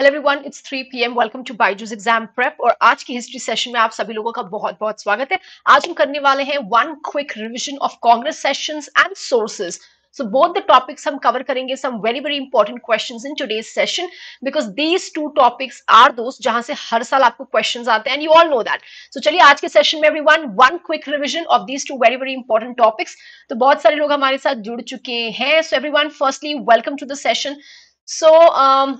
Hello everyone it's 3 PM welcome to Byju's exam prep और आज की हिस्ट्री सेशन में आप सभी लोगों का बहुत बहुत स्वागत है आज हम करने वाले हैं one quick revision of Congress sessions and sources So both the topics हम cover करेंगे some very very important questions in today's session because these two topics are those जहां से हर साल आपको questions आते हैं and you all know that. So चलिए आज के session में everyone one quick revision of these two very very important topics. तो बहुत सारे लोग हमारे साथ जुड़ चुके हैं. So everyone firstly welcome to the session. So um,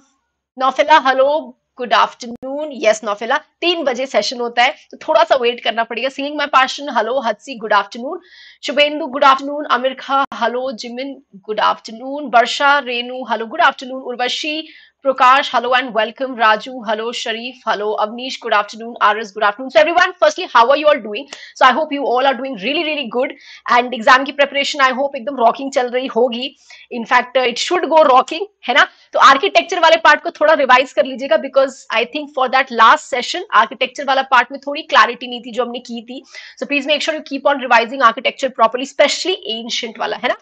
Nofela, hello, good afternoon. Noon yes Nofela तीन बजे सेशन होता है तो थोड़ा सा वेट करना पड़ेगा singing my passion hello Hadsi good afternoon Shubhendu good afternoon Amir Khan hello Jimin good afternoon Varsha Renu hello good afternoon Urvashi Prakash hello and welcome Raju hello Sharif hello Avneesh good afternoon Aris good afternoon so everyone firstly how are you all doing so I hope you all are doing really really good and exam की preparation I hope एकदम rocking चल रही होगी in fact it should go rocking है ना तो architecture वाले part को थोड़ा रिवाइज कर लीजिएगा because I think for that last session architecture वाला पार्ट में थोड़ी क्लैरिटी नहीं थी जो हमने की थी so please make sure you keep on revising architecture properly specially ancient वाला है ना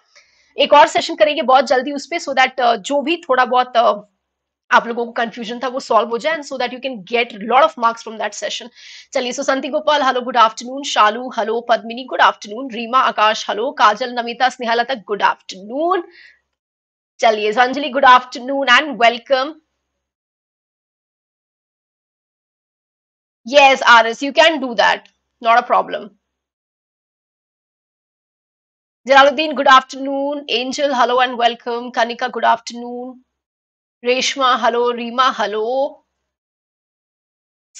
एक और सेशन करेंगे बहुत जल्दी उस पर सो दैट जो भी थोड़ा बहुत uh, आप लोगों को कंफ्यूजन था वो सॉल्व हो जाए and so that you can get lot of marks from that session चलिए so Santi Gopal hello good afternoon Shalu hello Padmini good afternoon Reema Akash hello Kajal Namita Sneha Lata good afternoon चलिए Anjali good afternoon and welcome Yes, Aris, you can do that. Not a problem. Jalaluddin, good afternoon. Angel, hello and welcome. Kanika, good afternoon. Reshma, hello. Rima, hello.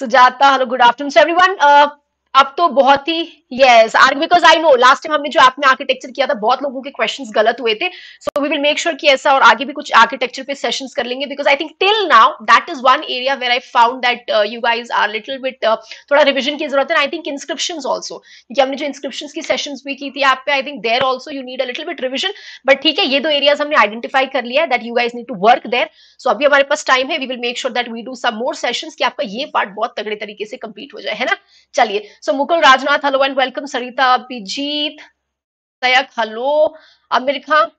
Sujata, hello, good afternoon. So everyone, uh, अब तो बहुत ही yes are because I know last time हमने जो app में architecture किया था बहुत लोगों के क्वेश्चन गलत हुए थे so we will make sure कि ऐसा और आगे भी कुछ आर्किटेक्चर पे सेशन कर लेंगे because I think till now that is one area where I found that you guys are little bit थोड़ा रिविजन की जरूरत है आई थिंक इंस्क्रिप्शन ऑल्सो क्योंकि हमने जो इंस्क्रिप्शन की सेशन भी की थी ऐप पे I think there also you need a little bit revision but ठीक है ये दो एरियाज हमने आइडेंटिफाई कर लिया that you guys need to work there so अभी हमारे पास टाइम है we will make sure that we do some more session की आपका ये पार्ट बहुत तगड़े तरीके से कंप्लीट हो जाए है ना चलिए So Mukul Rajnath, hello and welcome. Sarita Pijit, Tayak, hello. Amir Khan,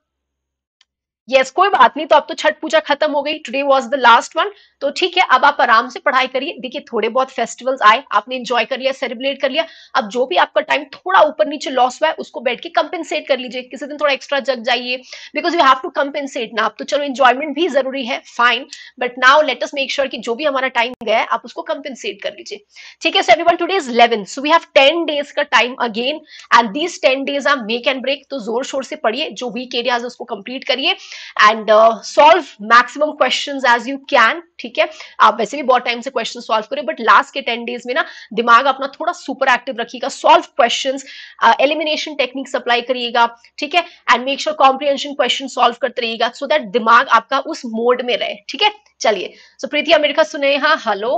yes yes, कोई बात नहीं तो अब तो छठ पूजा खत्म हो गई today was the last one तो ठीक है अब आप आराम से पढ़ाई करिए देखिए थोड़े बहुत फेस्टिवल्स आए आपने एंजॉय कर लिया सेलिब्रेट कर लिया अब जो भी आपका टाइम थोड़ा ऊपर नीचे लॉस हुआ है उसको बैठ के कंपेंसेट कर लीजिए किसी दिन थोड़ा एक्स्ट्रा जग जाइए because you have to compensate ना आप तो चलो एंजॉयमेंट भी जरूरी है fine but now let us make sure की जो भी हमारा टाइम गया है आप उसको कंपेंसेट कर लीजिए ठीक है so every today is 11 so we have ten days का time again and these ten days are make and break तो जोर शोर से पढ़िए जो वीक एरियाज उसको कंप्लीट करिए and solve maximum question as you can ठीक है आप वैसे भी बहुत टाइम से क्वेश्चन सॉल्व करें बट लास्ट के टेन डेज में ना दिमाग अपना थोड़ा सुपर एक्टिव रखिएगा solve question elimination techniques apply करिएगा ठीक है and make sure comprehension question solve करते रहिएगा सो दैट दिमाग आपका उस मोड में रहे ठीक है चलिए सो प्रीति अमेरिका सुने हाँ hello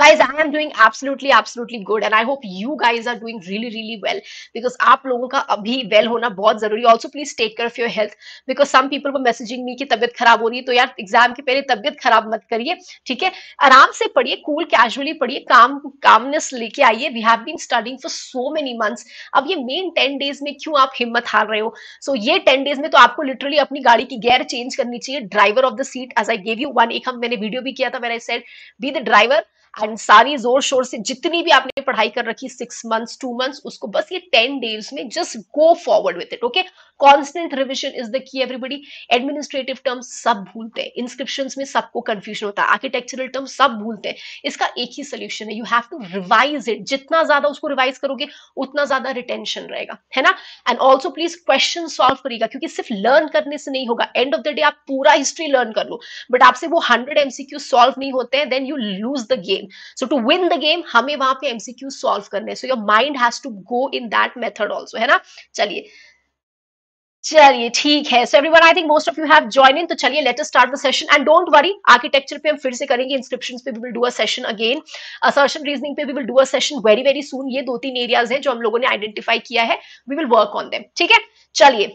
guys i am doing absolutely absolutely good and i hope you guys are doing really really well because aap logon ka abhi well hona bahut zaruri also please take care of your health because some people were messaging me ki tabiyat kharab ho rahi hai to yaar exam ke pehle tabiyat kharab mat kariye theek hai aaram se padhiye cool casually padhiye calm calmness leke aaiye we have been studying for so many months ab ye main 10 days mein kyun aap himmat haar rahe ho so ye 10 days mein to aapko literally apni gaadi ki gear change karni chahiye driver of the seat as i gave you one ek hum maine video bhi kiya tha where i said be the driver and सारी जोर शोर से जितनी भी आपने पढ़ाई कर रखी सिक्स मंथ्स टू मंथ्स उसको बस ये टेन डेज में just go forward with it okay constant revision is the key everybody administrative term सब भूलते हैं इंस्क्रिप्शन में सबको कंफ्यूजन होता है आर्किटेक्चरल टर्म सब भूलते हैं इसका एक ही सोल्यूशन है you have to revise it जितना ज्यादा उसको रिवाइज करोगे उतना ज्यादा रिटेंशन रहेगा है ना and also please question solve करिएगा क्योंकि सिर्फ लर्न करने से नहीं होगा एंड ऑफ द डे आप पूरा हिस्ट्री लर्न कर लो बट आपसे वो हंड्रेड एमसीक्यू सॉल्व नहीं होते हैं then you lose the game so to win the game हमें वहां पे एमसीक्यू सॉल्व करने so your mind has to go in that method also है ना चलिए चलिए ठीक है so everyone I think most of you have join in तो चलिए let us start the session and don't worry architecture पे हम फिर से करेंगे इंस्क्रिप्शन पे we will do a session again assertion reasoning पे we will do a session very very soon ये दो तीन एरियाज हैं जो हम लोगों ने आइडेंटिफाई किया है we will work on them ठीक है चलिए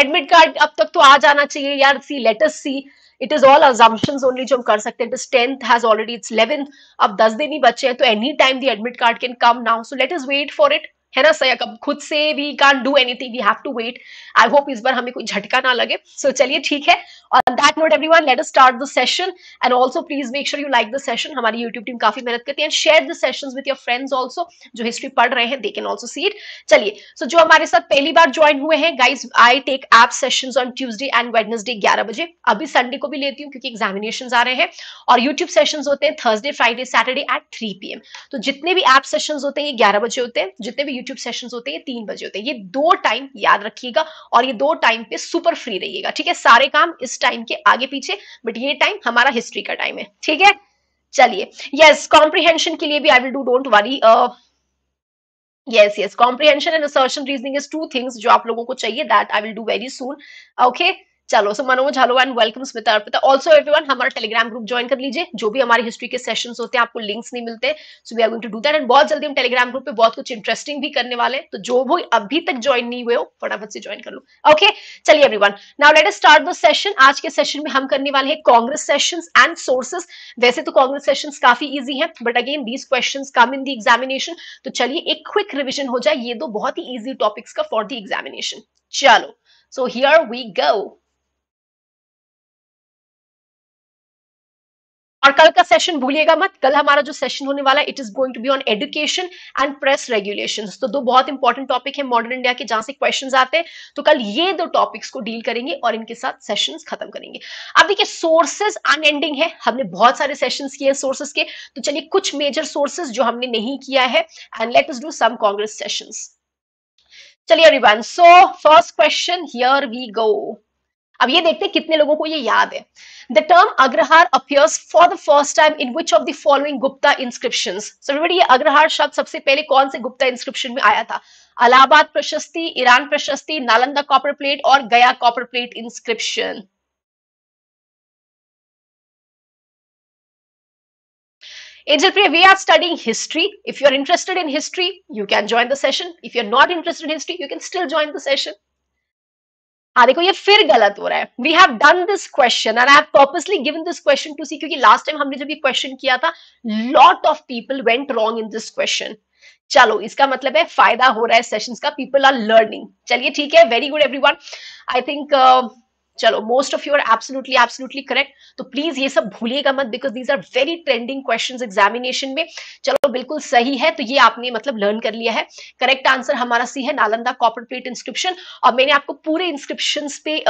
एडमिट कार्ड अब तक तो आ जाना चाहिए यार see let us see it is all assumptions only जो हम कर सकते हैं it is tenth has already it's eleventh अब दस दिन ही बचे हैं तो any time the admit card can come now so late is wait for it है ना सर खुद से we can't do anything we have to wait I hope इस बार हमें कोई झटका ना लगे सो so, चलिए ठीक है on that note one let start the session and also please make sure you like the session हमारी यूट्यूब टीम काफी मेहनत करती है and share the session with your friends also जो हिस्ट्री पढ़ रहे हैं दे कैन ऑल्सो सीट चलिए सो जो हमारे साथ पहली बार ज्वाइन हुए हैं guys I take app session on Tuesday and Wednesday ग्यारह बजे अभी संडे को भी लेती हूँ क्योंकि एग्जामिनेशन आ रहे हैं और यूट्यूब सेशन होते हैं Thursday Friday Saturday at three P M तो जितने भी एप सेशन होते हैं ये ग्यारह बजे होते हैं जितने भी यूट्यूब सेशन होते हैं तीन बजे होते हैं ये दो टाइम याद रखिएगा और ये दो टाइम पे सुपर फ्री रहिएगा ठीक है सारे काम इस टाइम के आगे पीछे बट ये टाइम हमारा हिस्ट्री का टाइम है ठीक है चलिए यस कॉम्प्रिहेंशन के लिए भी I will do don't worry yes yes comprehension and assertion reasoning is two things जो आप लोगों को चाहिए that I will do very soon okay चलो so Manoj hello and welcome Smita Arpita also everyone हमारा टेलीग्राम ग्रुप ज्वाइन कर लीजिए जो भी हमारी हिस्ट्री के सेशन होते हैं आपको लिंक्स नहीं मिलते so we are going to do that and बहुत जल्दी हम टेलीग्राम ग्रुप पे बहुत कुछ इंटरेस्टिंग भी करने वाले तो जो भी अभी तक ज्वाइन नहीं हुए हो फटाफट से ज्वाइन कर लो ओके चलिए everyone now let start the session आज के सेशन में हम करने वाले हैं कांग्रेस सेशन एंड सोर्सेस वैसे तो कांग्रेस सेशन काफी ईजी है but again these question come in the examination तो चलिए एक क्विक रिविजन हो जाए ये दो बहुत ही इजी टॉपिक्स का फॉर द एग्जामिनेशन चलो सो हियर वी गो और कल का सेशन भूलिएगा मत कल हमारा जो सेशन होने वाला है it is going to be on education and press regulation तो दो बहुत इंपॉर्टेंट टॉपिक है मॉडर्न इंडिया के जहां से क्वेश्चन आते हैं तो कल ये दो टॉपिक्स को डील करेंगे और इनके साथ सेशन खत्म करेंगे अब देखिए सोर्सेज अनएंडिंग है हमने बहुत सारे सेशन किए सोर्सेज के तो चलिए कुछ मेजर सोर्सेज जो हमने नहीं किया है and let do some Congress session चलिए everyone so first question here we go अब ये देखते हैं कितने लोगों को ये याद है The term Agrahar appears for the first time in which of the following Gupta inscriptions? So everybody ये अग्रहार शब्द सबसे पहले कौन Gupta inscription mein aaya tha? Allahabad Prashasti, Iran Prashasti, Nalanda Copper Plate, or Gaya Copper Plate inscription? Angel Priya, we are studying history. If you're interested in history, you can join the session. If you're not interested in history, you can still join the session. हाँ देखो ये फिर गलत हो रहा है we have done this question and I have purposely given this question to see क्योंकि last time हमने जब ये क्वेश्चन किया था lot of people went wrong in this question चलो इसका मतलब है फायदा हो रहा है सेशंस का पीपल आर लर्निंग चलिए ठीक है very good everyone I think चलो most of you are absolutely absolutely correct तो प्लीज ये सब भूलिएगा मत because these are very trending question examination में चलो बिल्कुल सही है तो ये आपने मतलब लर्न कर लिया है करेक्ट आंसर हमारा सी है नालंदा कॉपर प्लेट इंस्क्रिप्शन और मैंने आपको पूरे इंस्क्रिप्शन पे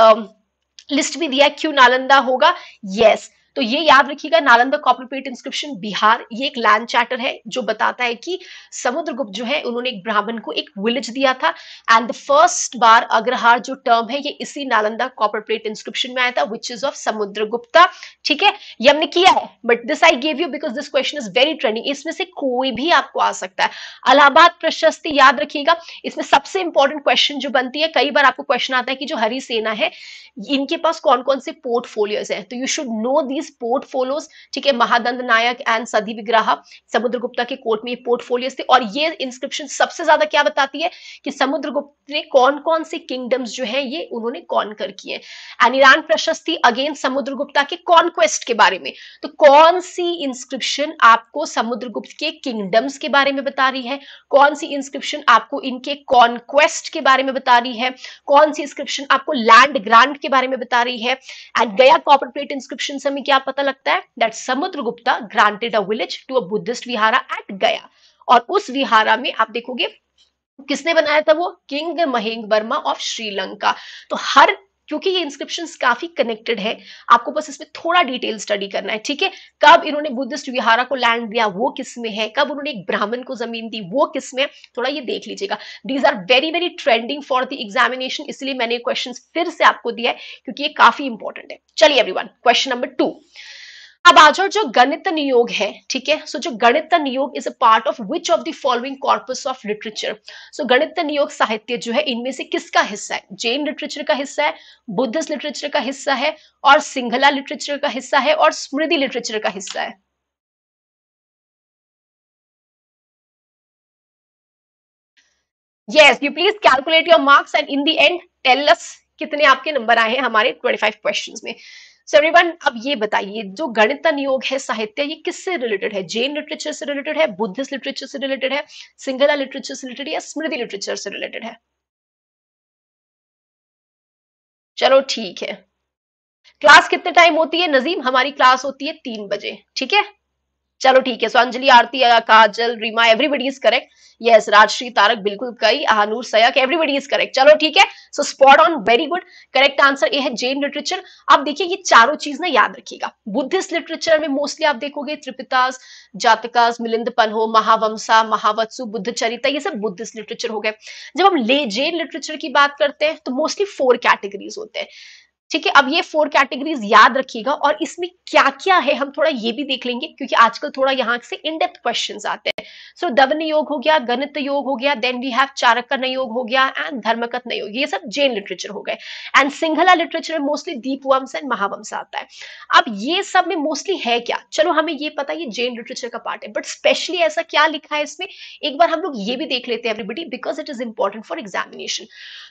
लिस्ट uh, भी दिया क्यों नालंदा होगा यस yes. तो ये याद रखिएगा नालंदा कॉपरपेट इंस्क्रिप्शन बिहार ये एक लैंड चार्टर है जो बताता है कि समुद्रगुप्त जो है उन्होंने एक ब्राह्मण को एक विलेज दिया था एंड द फर्स्ट बार अग्रहार जो टर्म है ये इसी नालंदा कॉपरपेट इंस्क्रिप्शन में आया था विच इज ऑफ समुद्र ठीक है ये हमने किया है but this I gave you because this question is very trending इसमें से कोई भी आपको आ सकता है अलाहाबाद प्रशस्ति याद रखिएगा इसमें सबसे इंपॉर्टेंट क्वेश्चन जो बनती है कई बार आपको क्वेश्चन आता है कि जो हरी सेना है इनके पास कौन कौन से पोर्टफोलियोज है तो you should know the Chinese portfolios ठीक है महादंद नायक एंड सदी विग्रह समुद्र गुप्ता के कोर्ट में ये पोर्टफोलियोज थे और ये इंस्क्रिप्शन सबसे ज्यादा क्या बताती है कि समुद्रगुप्त ने कौन कौन से किंगडम्स जो है ये उन्होंने कौन कर किए एंड ईरान प्रशस्ति अगेन समुद्रगुप्ता के कॉन्क्वेस्ट के बारे में तो कौन सी इंस्क्रिप्शन आपको समुद्रगुप्त के किंगडम्स के बारे में बता रही है कौन सी इंस्क्रिप्शन आपको इनके कॉन्क्वेस्ट के बारे में बता रही है कौन सी इंस्क्रिप्शन आपको लैंड ग्रांट के बारे में बता रही है एंड गया कॉर्पोरेट इंस्क्रिप्शन से हमें क्या पता लगता है that Samudra Gupta granted a village to a Buddhist vihara at Gaya और उस विहारा में आप देखोगे किसने बनाया था वो king Meghavarna of Sri Lanka तो हर क्योंकि ये इंस्क्रिप्शन काफी कनेक्टेड है आपको बस इसमें थोड़ा डिटेल स्टडी करना है ठीक है कब इन्होंने बुद्धिस्ट विहारा को लैंड दिया वो किस में है कब उन्होंने एक ब्राह्मण को जमीन दी वो किस में थोड़ा ये देख लीजिएगा these are very very trending for the examination इसलिए मैंने क्वेश्चन फिर से आपको दिया है क्योंकि ये काफी इंपॉर्टेंट है चलिए एवरी क्वेश्चन नंबर टू अब आ जाओ जो गणित नियोग है ठीक है सो जो Ganitanuyoga is a part of which of the following corpus of literature so Ganitanuyoga साहित्य जो है इनमें से किसका हिस्सा है जैन लिटरेचर का हिस्सा है बुद्धिस्ट लिटरेचर का हिस्सा है और सिंघला लिटरेचर का हिस्सा है और स्मृति लिटरेचर का हिस्सा है yes you please calculate your marks and in the end tell us कितने आपके नंबर आए हैं हमारे 25 क्वेश्चंस में सो एवरीवन अब ये बताइए जो गणित नियोग है साहित्य ये किससे रिलेटेड है जैन लिटरेचर से रिलेटेड है बुद्धिस्ट लिटरेचर से रिलेटेड है सिंगला लिटरेचर से रिलेटेड या स्मृति लिटरेचर से रिलेटेड है चलो ठीक है क्लास कितने टाइम होती है नजीम हमारी क्लास होती है तीन बजे ठीक है चलो ठीक है so Anjali Aarti Kajal Reema everybody is correct yes Rajshree Tarak बिल्कुल कई आनूर सयक एवरीबडी इज करेक्ट चलो ठीक है so spot on very good correct answer ये है जैन लिटरेचर आप देखिए ये चारों चीज ना याद रखिएगा बुद्धिस्ट लिटरेचर में मोस्टली आप देखोगे त्रिपितास जातकास मिलिंद हो महावंसा महावत्सु बुद्ध चरिता ये सब बुद्धिस्ट लिटरेचर हो गए जब हम ले जैन लिटरेचर की बात करते हैं तो मोस्टली फोर कैटेगरीज होते हैं ठीक है अब ये फोर कैटेगरीज याद रखिएगा और इसमें क्या क्या है हम थोड़ा ये भी देख लेंगे क्योंकि आजकल थोड़ा यहाँ से इनडेप्थ क्वेश्चन आते हैं सो so, दवन योग हो गया गणित योग हो गया देन वी हैव चारक योग हो गया एंड धर्मकत नयोग ये सब जैन लिटरेचर हो गए एंड सिंघला लिटरेचर में मोस्टली दीपवंश एंड महावंश आता है अब ये सब में मोस्टली है क्या चलो हमें ये पता ये जैन लिटरेचर का पार्ट है बट स्पेशली ऐसा क्या लिखा है इसमें एक बार हम लोग ये भी देख लेते हैं everybody because it is important for examination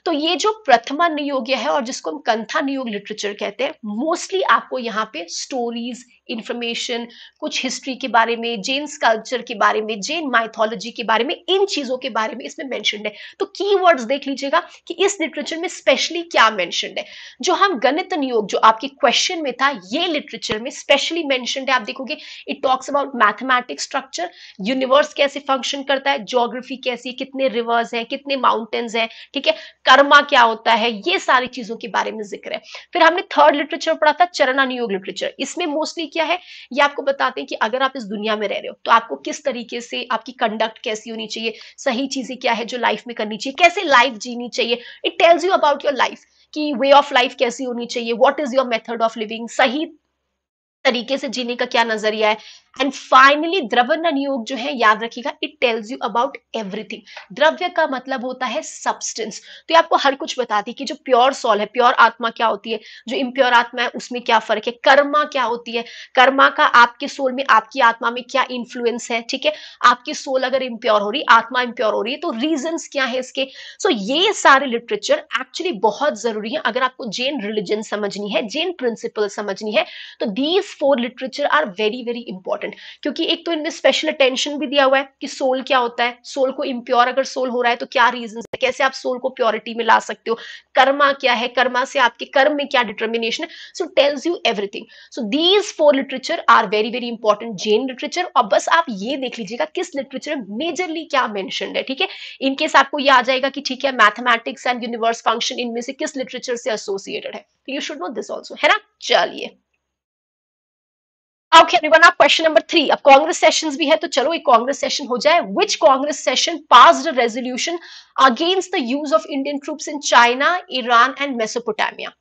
तो ये जो प्रथमा नियोग्य है और जिसको हम कंथा नियोग लिटरेचर कहते हैं मोस्टली आपको यहाँ पे स्टोरीज इंफॉर्मेशन कुछ हिस्ट्री के बारे में जेन कल्चर के बारे में जेन माइथोलॉजी के बारे में इन चीजों के बारे में इसमें मैंशनड है तो की देख लीजिएगा कि इस लिटरेचर में स्पेशली क्या मैंशनड है जो हम गणित नियोग जो आपके क्वेश्चन में था ये लिटरेचर में स्पेशली मैंशनड है आप देखोगे it talks about mathematics structure universe कैसे फंक्शन करता है ज्योग्राफी कैसी कितने रिवर्स हैं कितने माउंटेन्स हैं ठीक है कर्मा क्या होता है ये सारी चीजों के बारे में जिक्र है फिर हमने थर्ड लिटरेचर पढ़ा था चरणानुयोग लिटरेचर इसमें मोस्टली क्या है ये आपको बताते हैं कि अगर आप इस दुनिया में रह रहे हो तो आपको किस तरीके से आपकी कंडक्ट कैसी होनी चाहिए सही चीजें क्या है जो लाइफ में करनी चाहिए कैसे लाइफ जीनी चाहिए it tells you about your life कि वे ऑफ लाइफ कैसी होनी चाहिए what is your method of living सही तरीके से जीने का क्या नजरिया है एंड फाइनली द्रवन नियोग जो है याद रखिएगा it tells you about everything द्रव्य का मतलब होता है सब्सटेंस तो ये आपको हर कुछ बताती है कि जो प्योर सॉल है प्योर आत्मा क्या होती है जो इम्प्योर आत्मा है उसमें क्या फर्क है कर्मा क्या होती है कर्मा का आपके सोल में आपकी आत्मा में क्या इन्फ्लुएंस है ठीक है आपकी सोल अगर इम्प्योर हो रही आत्मा इम्प्योर हो रही है तो रीजन क्या है इसके सो so, ये सारे लिटरेचर एक्चुअली बहुत जरूरी है अगर आपको जैन रिलीजन समझनी है जैन प्रिंसिपल समझनी है तो these four literature are very very important important क्योंकि एक तो इनमें स्पेशल अटेंशन भी दिया हुआ है कि सोल क्या होता है सोल को इम्प्योर अगर सोल हो रहा है तो क्या रीजन है कैसे आप सोल को प्योरिटी में ला सकते हो कर्मा क्या है कर्मा से आपके कर्म में क्या डिटर्मिनेशन है so tells you everything so these four literature are very very important Jain literature और बस आप ये देख लीजिएगा किस लिटरेचर में मेजरली क्या मैंशन है ठीक है इनकेस आपको ये आ जाएगा कि ठीक है मैथमेटिक्स एंड यूनिवर्स फंक्शन इनमें से किस लिटरेचर से एसोसिएटेड है you should know this also है ना चलिए एवरीवन आप क्वेश्चन नंबर थ्री अब कांग्रेस सेशंस भी है तो चलो एक कांग्रेस सेशन हो जाए which Congress session pass the resolution against the use of Indian troops in China Iran and Mesopotamia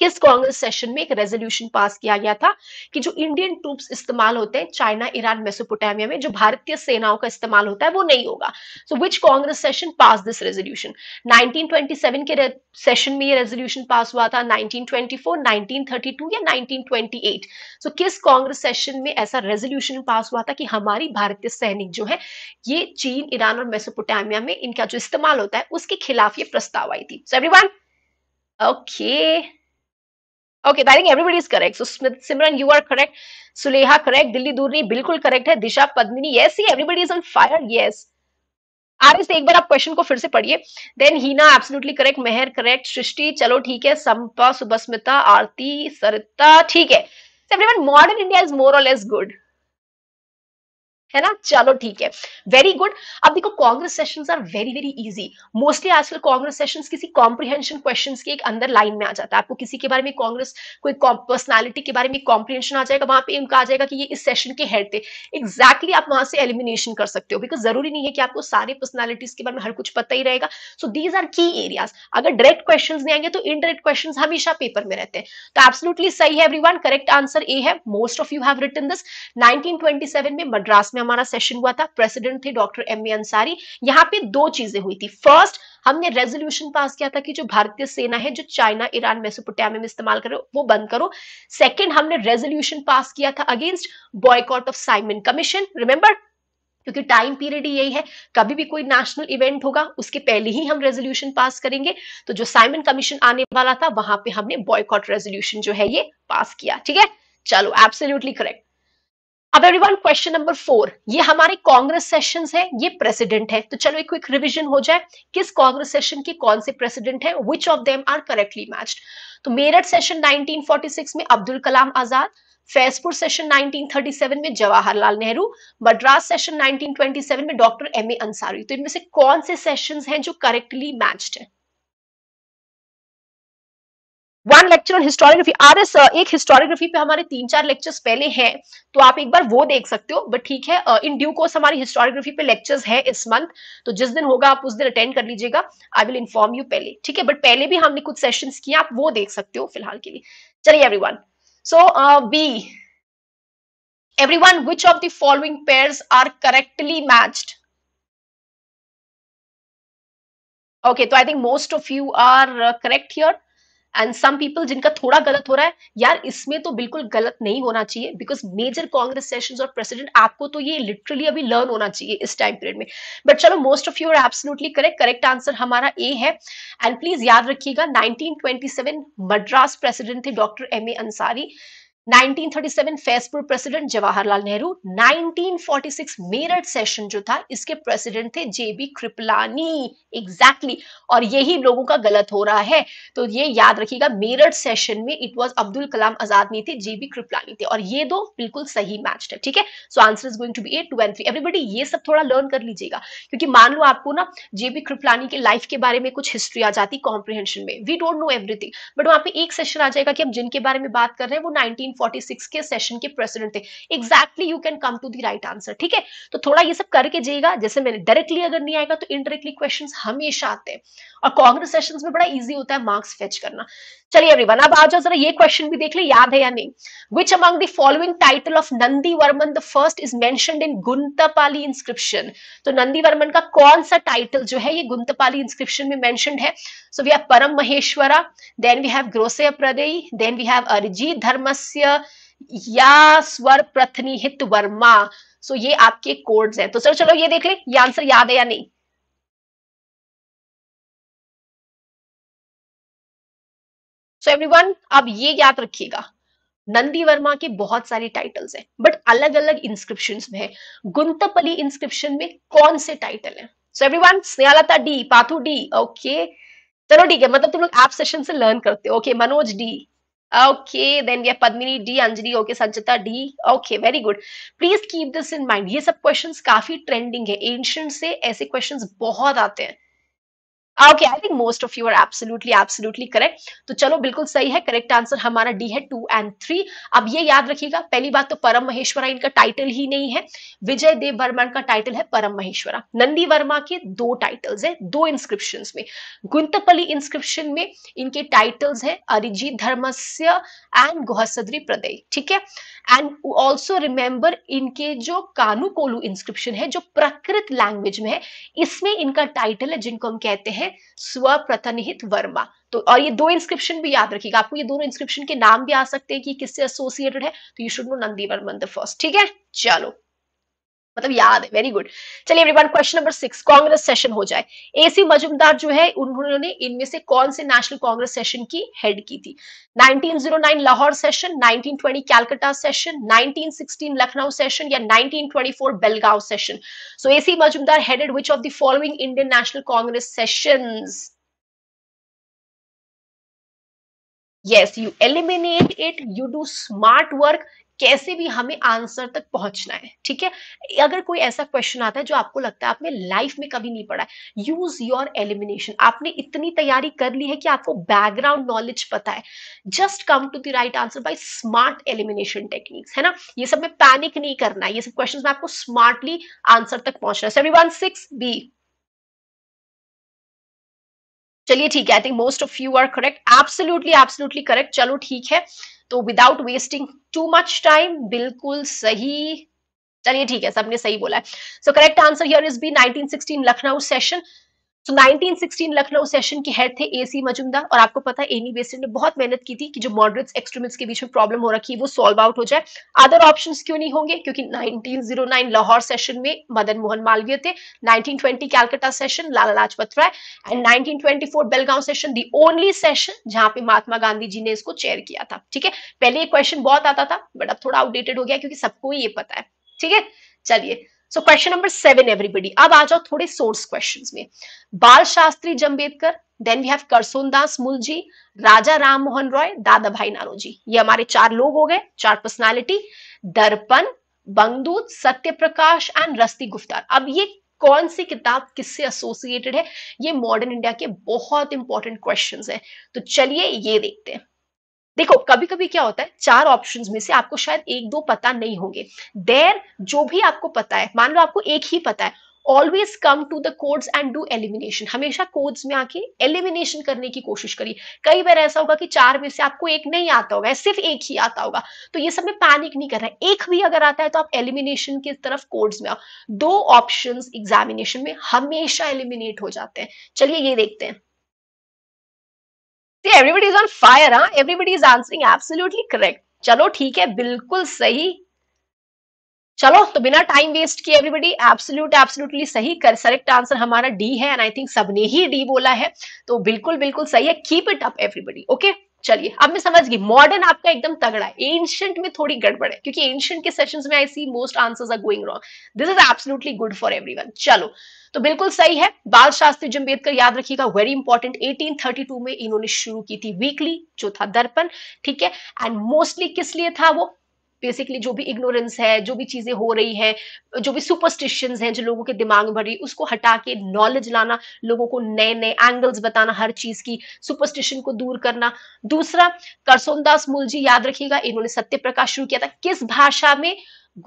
किस कांग्रेस सेशन में एक रेजोल्यूशन पास किया गया था कि जो इंडियन ट्रूप्स इस्तेमाल होते हैं चाइना ईरान मेसोपोटामिया में जो भारतीय सेनाओं का इस्तेमाल होता है वो नहीं होगा so which Congress session pass this resolution 1927 के सेशन में ये रेजोल्यूशन पास हुआ था 1924, 1932 या 1928 सो so, किस कांग्रेस सेशन में ऐसा रेजोल्यूशन पास हुआ था कि हमारी भारतीय सैनिक जो है ये चीन ईरान और मेसोपोटामिया में इनका जो इस्तेमाल होता है उसके खिलाफ ये प्रस्ताव आई थी so everyone okay okay I think everybody is correct so Simran you are correct Suleha correct Delhi Durrani बिल्कुल करेक्ट है दिशा पद्मिनी यस ही everybody is on fire yes RS एक बार आप क्वेश्चन को फिर से पढ़िए then Heena absolutely correct Mehar correct Srishti चलो ठीक है संपा सुभस्मिता आरती सरिता ठीक है so everyone modern india is more or less है ना चलो ठीक है वेरी गुड अब देखो Congress session are very very easy mostly आजकल कांग्रेस सेशन किसी कॉम्प्रिहेंशन क्वेश्चन के एक अंदर लाइन में आ जाता है आपको किसी के बारे में कांग्रेस कोई पर्सनालिटी के बारे में कॉम्प्रिहेंशन आ जाएगा वहां पे उनका आ जाएगा कि ये इस सेशन के हेड थे एग्जैक्टली आप वहां से एलिमिनेशन कर सकते हो बिकॉज जरूरी नहीं है कि आपको सारे पर्सनैलिटीज के बारे में हर कुछ पता ही रहेगा so these are key areas अगर डायरेक्ट क्वेश्चन नहीं आएंगे तो इनडायरेक्ट क्वेश्चन हमेशा पेपर में रहते हैं तो एब्सोलूटली सही है एवरी करेक्ट आंसर ए है most of you have written this nineteen में मद्रास में हमारा सेशन हुआ था प्रेसिडेंट थे डॉक्टर एम ए अंसारी यहाँ पे दो चीजें हुई थी फर्स्ट हमने रेजोल्यूशन पास किया था कि जो भारतीय सेना है जो चाइना ईरान मेसोपोटामिया में इस्तेमाल करो वो बंद करो सेकंड हमने रेजोल्यूशन पास किया था against boycott of Simon Commission remember क्योंकि टाइम पीरियड यही है कभी भी कोई नेशनल इवेंट होगा उसके पहले ही हम रेजोल्यूशन पास करेंगे तो जो साइमन कमीशन आने वाला था वहां पे हमने बॉयकॉट रेजोल्यूशन जो है ये पास किया ठीक है चलो एब्सोल्यूटली करेक्ट अब एवरीवन क्वेश्चन नंबर फोर ये हमारे कांग्रेस सेशन है ये प्रेसिडेंट है तो चलो एक क्विक रिविजन हो जाए किस कांग्रेस सेशन के कौन से प्रेसिडेंट है which of them are correctly matched तो मेरठ सेशन सिक्स में अब्दुल कलाम आजाद फैसपुर सेशन 1937 में जवाहरलाल नेहरू मद्रास सेशन 1927 में डॉक्टर एम ए अंसारी तो इनमें से कौन से सेशंस हैं जो करेक्टली मैच्ड है one lecture on historiography R S एक हिस्टोरियोग्राफी पे हमारे तीन चार लेक्चर्स पहले हैं तो आप एक बार वो देख सकते हो बट ठीक है इन ड्यू कोर्स हमारी हिस्टोरियोग्राफी पे लेक्चर्स हैं इस मंथ तो जिस दिन होगा आप उस दिन अटेंड कर लीजिएगा आई विल इन्फॉर्म यू पहले ठीक है बट पहले भी हमने कुछ सेशन किए आप वो देख सकते हो फिलहाल के लिए चलिए one so be every one which of following pairs are correctly matched okay so तो i think most of you are uh, correct and some people जिनका थोड़ा गलत हो रहा है यार इसमें तो बिल्कुल गलत नहीं होना चाहिए बिकॉज मेजर कांग्रेस सेशन और प्रेसिडेंट आपको तो ये लिटरली अभी लर्न होना चाहिए इस टाइम पीरियड में बट चलो most of you are correct correct answer हमारा ए है एंड प्लीज याद रखिएगा 1927 मद्रास प्रेसिडेंट थे डॉक्टर एम ए अंसारी 1937 फैस प्रेसिडेंट जवाहरलाल नेहरू 1946 मेरठ सेशन जो था इसके प्रेसिडेंट थे जेबी कृपलानी एग्जैक्टली exactly. और यही लोगों का गलत हो रहा है तो ये याद रखिएगा मेरठ सेशन में इट वाज अब्दुल कलाम आजाद नहीं थे जेबी कृपलानी थे और ये दो बिल्कुल सही मैच है ठीक है so answer is going to be A two and three everybody ये सब थोड़ा लर्न कर लीजिएगा क्योंकि मान लो आपको ना जेबी कृपलानी के लाइफ के बारे में कुछ हिस्ट्री आ जाती कॉम्प्रिहेंशन में we don't know everything but वहां पे एक सेशन आ जाएगा कि हम जिनके बारे में बात कर रहे हैं वो नाइनटीन 1946 के सेशन के प्रेसिडेंट थे exactly you can come to the right answer ठीक है तो थोड़ा ये सब करके जाइएगा जैसे मैंने डायरेक्टली अगर नहीं आएगा तो इनडायरेक्टली क्वेश्चन हमेशा आते हैं और कांग्रेस सेशन में बड़ा ईजी होता है मार्क्स फेच करना चलिए एवरीवन अब आ जाओ जरा ये क्वेश्चन भी देख ले याद है या नहीं which among the following title of Nandi Varman the first is mentioned in Guntupalli inscription तो नंदी वर्मन का कौन सा टाइटल जो है ये गुंतपाली इंस्क्रिप्शन में मेंशनड है So we have Param Maheshwara, then we have Grosaya Pradei, then we have Arji Dharmasya या स्वर प्रथनिहित वर्मा सो so ये आपके कोड्स हैं तो सर चलो ये देख ले ये आंसर याद है या नहीं सो so एवरीवन आप ये याद रखिएगा नंदी वर्मा के बहुत सारी टाइटल्स हैं बट अलग अलग इंस्क्रिप्शन में है गुंतपली इंस्क्रिप्शन में कौन से टाइटल हैं so everyone Snehlata D Pathu D okay okay. चलो ठीक है मतलब तुम लोग आप सेशन से लर्न करते हो okay Manoj D okay then या Padmini D Anjali okay Sanchita D okay very good please keep this in mind ये सब क्वेश्चंस काफी ट्रेंडिंग है एंशियंट से ऐसे क्वेश्चंस बहुत आते हैं okay I think most of you are absolutely absolutely correct तो चलो बिल्कुल सही है करेक्ट आंसर हमारा डी है टू एंड थ्री अब ये याद रखिएगा पहली बात तो परम महेश्वरा इनका टाइटल ही नहीं है विजय देव वर्मा का टाइटल है परम महेश्वरा नंदी वर्मा के दो टाइटल्स है दो इंस्क्रिप्शन में गुंतपली इंस्क्रिप्शन में इनके टाइटल्स है अरिजीत धर्मस्य एंड गोहसद्री प्रदय ठीक है एंड ऑल्सो रिमेंबर इनके जो कानू इंस्क्रिप्शन है जो प्रकृत लैंग्वेज में है इसमें इनका टाइटल है जिनको हम कहते हैं है स्वप्रतनिहित वर्मा तो और ये दो इंस्क्रिप्शन भी याद रखिएगा आपको ये दोनों इंस्क्रिप्शन के नाम भी आ सकते हैं कि किससे एसोसिएटेड है तो you should know Nandi Varman the first ठीक है चलो मतलब याद है वेरी गुड चलिए everyone question number six Congress session हो जाए एसी मजुमदार जो है उन्होंने इनमें से कौन से नेशनल कांग्रेस सेशन की हेड की थी 1909 Lahore session 1920 Calcutta session 1916 Lucknow session या 1924 Belgaum session so A C Majumdar headed which of the following Indian National Congress session yes you eliminate it you do smart work कैसे भी हमें आंसर तक पहुंचना है ठीक है अगर कोई ऐसा क्वेश्चन आता है जो आपको लगता है आपने लाइफ में कभी नहीं पढ़ा है यूज योर एलिमिनेशन आपने इतनी तैयारी कर ली है कि आपको बैकग्राउंड नॉलेज पता है just come to the right answer by smart elimination techniques है ना ये सब में पैनिक नहीं करना है ये सब क्वेश्चन में आपको स्मार्टली आंसर तक पहुंचना है एवरी सिक्स बी चलिए ठीक है I think most of you are correct absolutely absolutely correct चलो ठीक है तो without wasting too much time बिल्कुल सही चलिए ठीक है सबने सही बोला है so correct answer here is B 1916 Lucknow session तो 1916 लखनऊ सेशन के हेड थे एसी मजुमदार और आपको पता है एनी बेसिन ने बहुत मेहनत की थी कि जो मॉडरेट्स एक्सट्रीमिस्ट के बीच में प्रॉब्लम हो रखी है वो सॉल्व आउट हो जाए अदर ऑप्शन क्यों नहीं होंगे क्योंकि 1909 लाहौर सेशन में मदन मोहन मालवीय थे 1920 Calcutta session Lala Lajpat Rai and nineteen Belgaum session the only session जहां पे महात्मा गांधी जी ने इसको चेयर किया था ठीक है पहले ये क्वेश्चन बहुत आता था बट अब थोड़ा आउटडेटेड हो गया क्योंकि सबको ये पता है ठीक है चलिए so question number seven everybody अब आ जाओ थोड़े सोर्स क्वेश्चन में Bal Shastri Jambhekar then we have Karsandas ji Raja Ram Mohan Roy Dadabhai जी ये हमारे चार लोग हो गए चार पर्सनालिटी दर्पण बंगदूत सत्य प्रकाश एंड रस्ती गुफ्तार अब ये कौन सी किताब किससे एसोसिएटेड है ये मॉडर्न इंडिया के बहुत इंपॉर्टेंट क्वेश्चन है तो चलिए ये देखते हैं देखो कभी कभी क्या होता है चार ऑप्शन में से आपको शायद एक दो पता नहीं होंगे देर जो भी आपको पता है मान लो आपको एक ही पता है always come to the codes and do elimination हमेशा कोड्स में आके एलिमिनेशन करने की कोशिश करिए कई बार ऐसा होगा कि चार में से आपको एक नहीं आता होगा सिर्फ एक ही आता होगा तो ये सब में पैनिक नहीं कर रहा है एक भी अगर आता है तो आप एलिमिनेशन की तरफ कोड्स में आओ दो ऑप्शन एग्जामिनेशन में हमेशा एलिमिनेट हो जाते हैं चलिए ये देखते हैं See, everybody is on fire, huh? Everybody is answering absolutely correct. चलो ठीक है बिल्कुल सही चलो तो बिना टाइम वेस्ट किए एवरीबडी एब्सोल्यूट एब्सोल्युटली सही करेक्ट आंसर हमारा डी है एंड आई थिंक सबने ही डी बोला है तो बिल्कुल बिल्कुल सही है keep it up everybody okay चलिए अब मैं समझ गई मॉडर्न आपका एकदम तगड़ा है एंशियंट में थोड़ी गड़बड़ है क्योंकि एंशंट के सेशन में I see most answers are going wrong this is absolutely good for one चलो तो बिल्कुल सही है बाल शास्त्री जम्बेदकर अम्बेडकर याद रखिएगा वेरी इंपॉर्टेंट 1832 में इन्होंने शुरू की थी वीकली जो था दर्पण ठीक है एंड मोस्टली किस लिए था वो बेसिकली जो भी इग्नोरेंस है जो भी चीज़ें हो रही हैं जो भी सुपरस्टिशन हैं जो लोगों के दिमाग में रही उसको हटा के नॉलेज लाना लोगों को नए नए एंगल्स बताना हर चीज़ की सुपरस्टिशन को दूर करना दूसरा करसोनदास मूल जी याद रखिएगा इन्होंने सत्य प्रकाश शुरू किया था किस भाषा में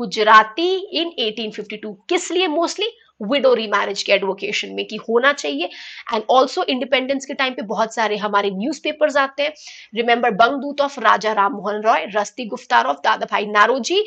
गुजराती इन 1852 किस लिए मोस्टली विडो रीमैरिज के एडवोकेशन में कि होना चाहिए एंड ऑल्सो इंडिपेंडेंस के टाइम पे बहुत सारे हमारे पेपर्स आते हैं remember Bangadoot of Raja Ram Mohan Roy Rast Goftar of Dadabhai Naoroji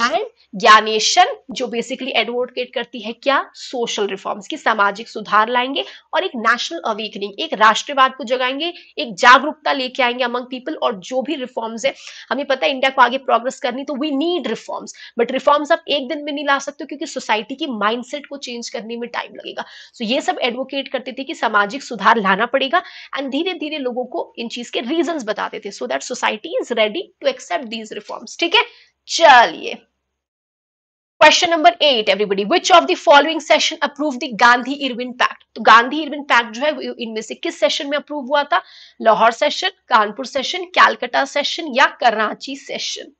and ज्ञानेशन जो बेसिकली एडवोकेट करती है क्या सोशल रिफॉर्म्स की सामाजिक सुधार लाएंगे और एक नेशनल अवेकनिंग एक राष्ट्रवाद को जगाएंगे एक जागरूकता लेके आएंगे अमंग पीपल और जो भी रिफॉर्म्स है हमें पता है इंडिया को आगे प्रोग्रेस करनी तो we need reforms but reforms आप एक दिन में नहीं ला सकते क्योंकि सोसाइटी की माइंडसेट को चेंज चेंज करने में टाइम लगेगा सो ये सब एडवोकेट करते थे कि सामाजिक सुधार लाना पड़ेगा एंड धीरे धीरे लोगों को इन चीज के रीजन बताते थे so that society is ready to accept these reforms ठीक है चलिए question number eight everybody which of the following session approve the Gandhi Irwin pact तो गांधी इरविन पैक्ट जो है इनमें से किस सेशन में अप्रूव हुआ था Lahore session Kanpur session Calcutta session या कराची सेशन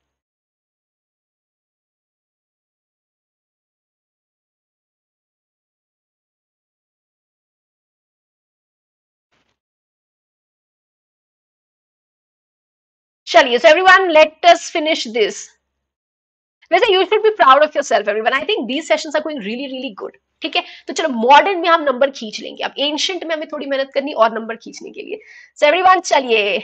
चलिए so everyone let us finish this वैसे you should be proud of yourself every one I think these session are going really really good ठीक है तो चलो मॉडर्न में हम नंबर खींच लेंगे अब एंशियंट में हमें थोड़ी मेहनत करनी और नंबर खींचने के लिए सो एवरी एवरीवन चलिए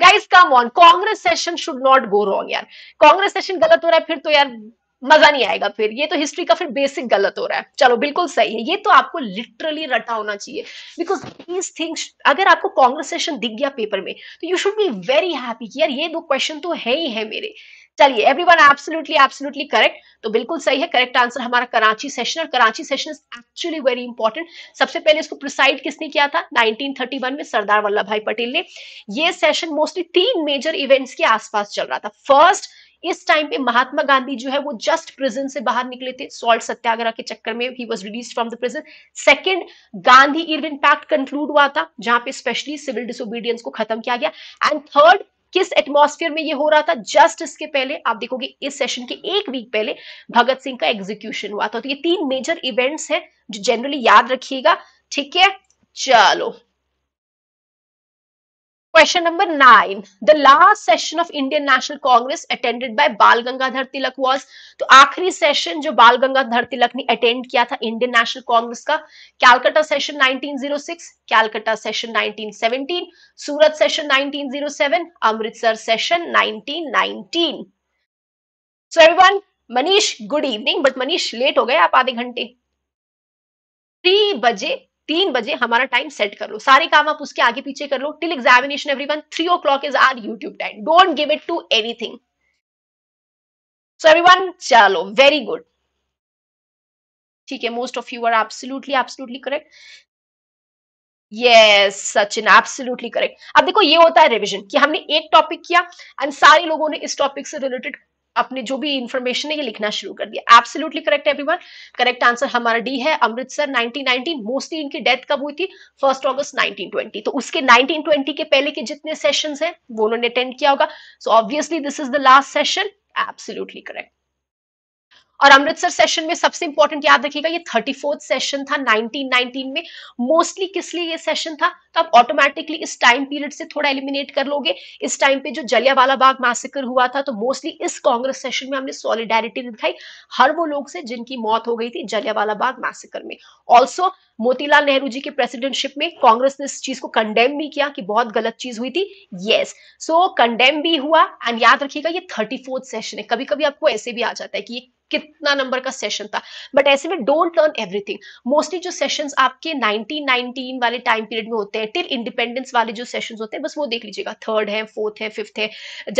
guys come on Congress session should not go wrong यार कांग्रेस सेशन गलत हो रहा है फिर तो यार मजा नहीं आएगा फिर ये तो हिस्ट्री का फिर बेसिक गलत हो रहा है चलो बिल्कुल सही है ये तो आपको लिटरली रटा होना चाहिए बिकॉज दीज थिंग्स अगर आपको कॉन्ग्रेसेशन दिख गया पेपर में तो you should be very happy यार ये दो क्वेश्चन तो है ही है मेरे चलिए वन एब्सोल्युटली एब्सोल्युटली करेक्ट तो बिल्कुल सही है करेक्ट आंसर हमारा कराची सेशन और Karachi session is actually very important सबसे पहले इसको प्रिसाइड किसने किया था 1931 में सरदार वल्लभ भाई पटेल ने ये सेशन मोस्टली तीन मेजर इवेंट्स के आसपास चल रहा था फर्स्ट इस टाइम पे महात्मा गांधी जो है वो जस्ट प्रिजन से बाहर निकले थे सॉल्ट सत्याग्रह के चक्कर में ही was released from the prison second Gandhi Irwin pact conclude हुआ था जहां पे स्पेशली सिविल डिसोबीडियंस को खत्म किया गया एंड थर्ड किस एटमॉस्फेयर में ये हो रहा था जस्ट इसके पहले आप देखोगे इस सेशन के एक वीक पहले भगत सिंह का एग्जीक्यूशन हुआ था तो ये तीन मेजर इवेंट्स हैं जो जनरली याद रखिएगा ठीक है चलो question number nine the last session of Indian National Congress attended by Bal Gangadhar Tilak was तो आखिरी सेशन जो बाल गंगाधर तिलक ने अटेंड किया था इंडियन नेशनल कांग्रेस का Calcutta session 1906, Calcutta session 1917, Surat session 1907, Amritsar session 1919. So everyone Manish good evening but Manish late हो गए आप आधे घंटे थ्री बजे तीन बजे हमारा टाइम सेट कर लो सारे काम आप उसके आगे पीछे कर लो till examination every one three o'clock is our YouTube time don't give it to anything so everyone चलो वेरी गुड ठीक है most of you are absolutely absolutely correct yes Sachin absolutely correct अब देखो ये होता है रिवीजन कि हमने एक टॉपिक किया एंड सारे लोगों ने इस टॉपिक से रिलेटेड अपने जो भी इंफॉर्मेशन है ये लिखना शुरू कर दिया absolutely correct everyone correct answer हमारा डी है अमृतसर 1919 मोस्टली इनकी डेथ कब हुई थी फर्स्ट ऑगस्ट 1920 तो उसके 1920 के पहले के जितने सेशंस हैं वो उन्होंने अटेंड किया होगा so obviously this is the last session absolutely correct और अमृतसर सेशन में सबसे इंपॉर्टेंट याद रखिएगा ये थर्टी फोर्थ सेशन था 1919 में मोस्टली किस लिए ये सेशन था तो आप ऑटोमेटिकली इस टाइम पीरियड से थोड़ा एलिमिनेट कर लोगे इस टाइम पे जो जलियावाला बाग मैसेकर हुआ था तो मोस्टली इस कांग्रेस सेशन में हमने सॉलिडेरिटी दिखाई हर वो लोग से जिनकी मौत हो गई थी जलियावाला बाग मैसेकर में ऑल्सो मोतीलाल नेहरू जी के प्रेसिडेंटशिप में कांग्रेस ने इस चीज को कंडेम भी किया कि बहुत गलत चीज हुई थी यस सो कंडेम भी हुआ एंड याद रखिएगा ये थर्टी सेशन है कभी कभी आपको ऐसे भी आ जाता है कि कितना नंबर का सेशन था बट ऐसे में डोंट लर्न एवरीथिंग मोस्टली जो सेशंस आपके 1919 वाले टाइम पीरियड में होते हैं टिल इंडिपेंडेंस वाले जो सेशंस होते हैं बस वो देख लीजिएगा थर्ड है फोर्थ है फिफ्थ है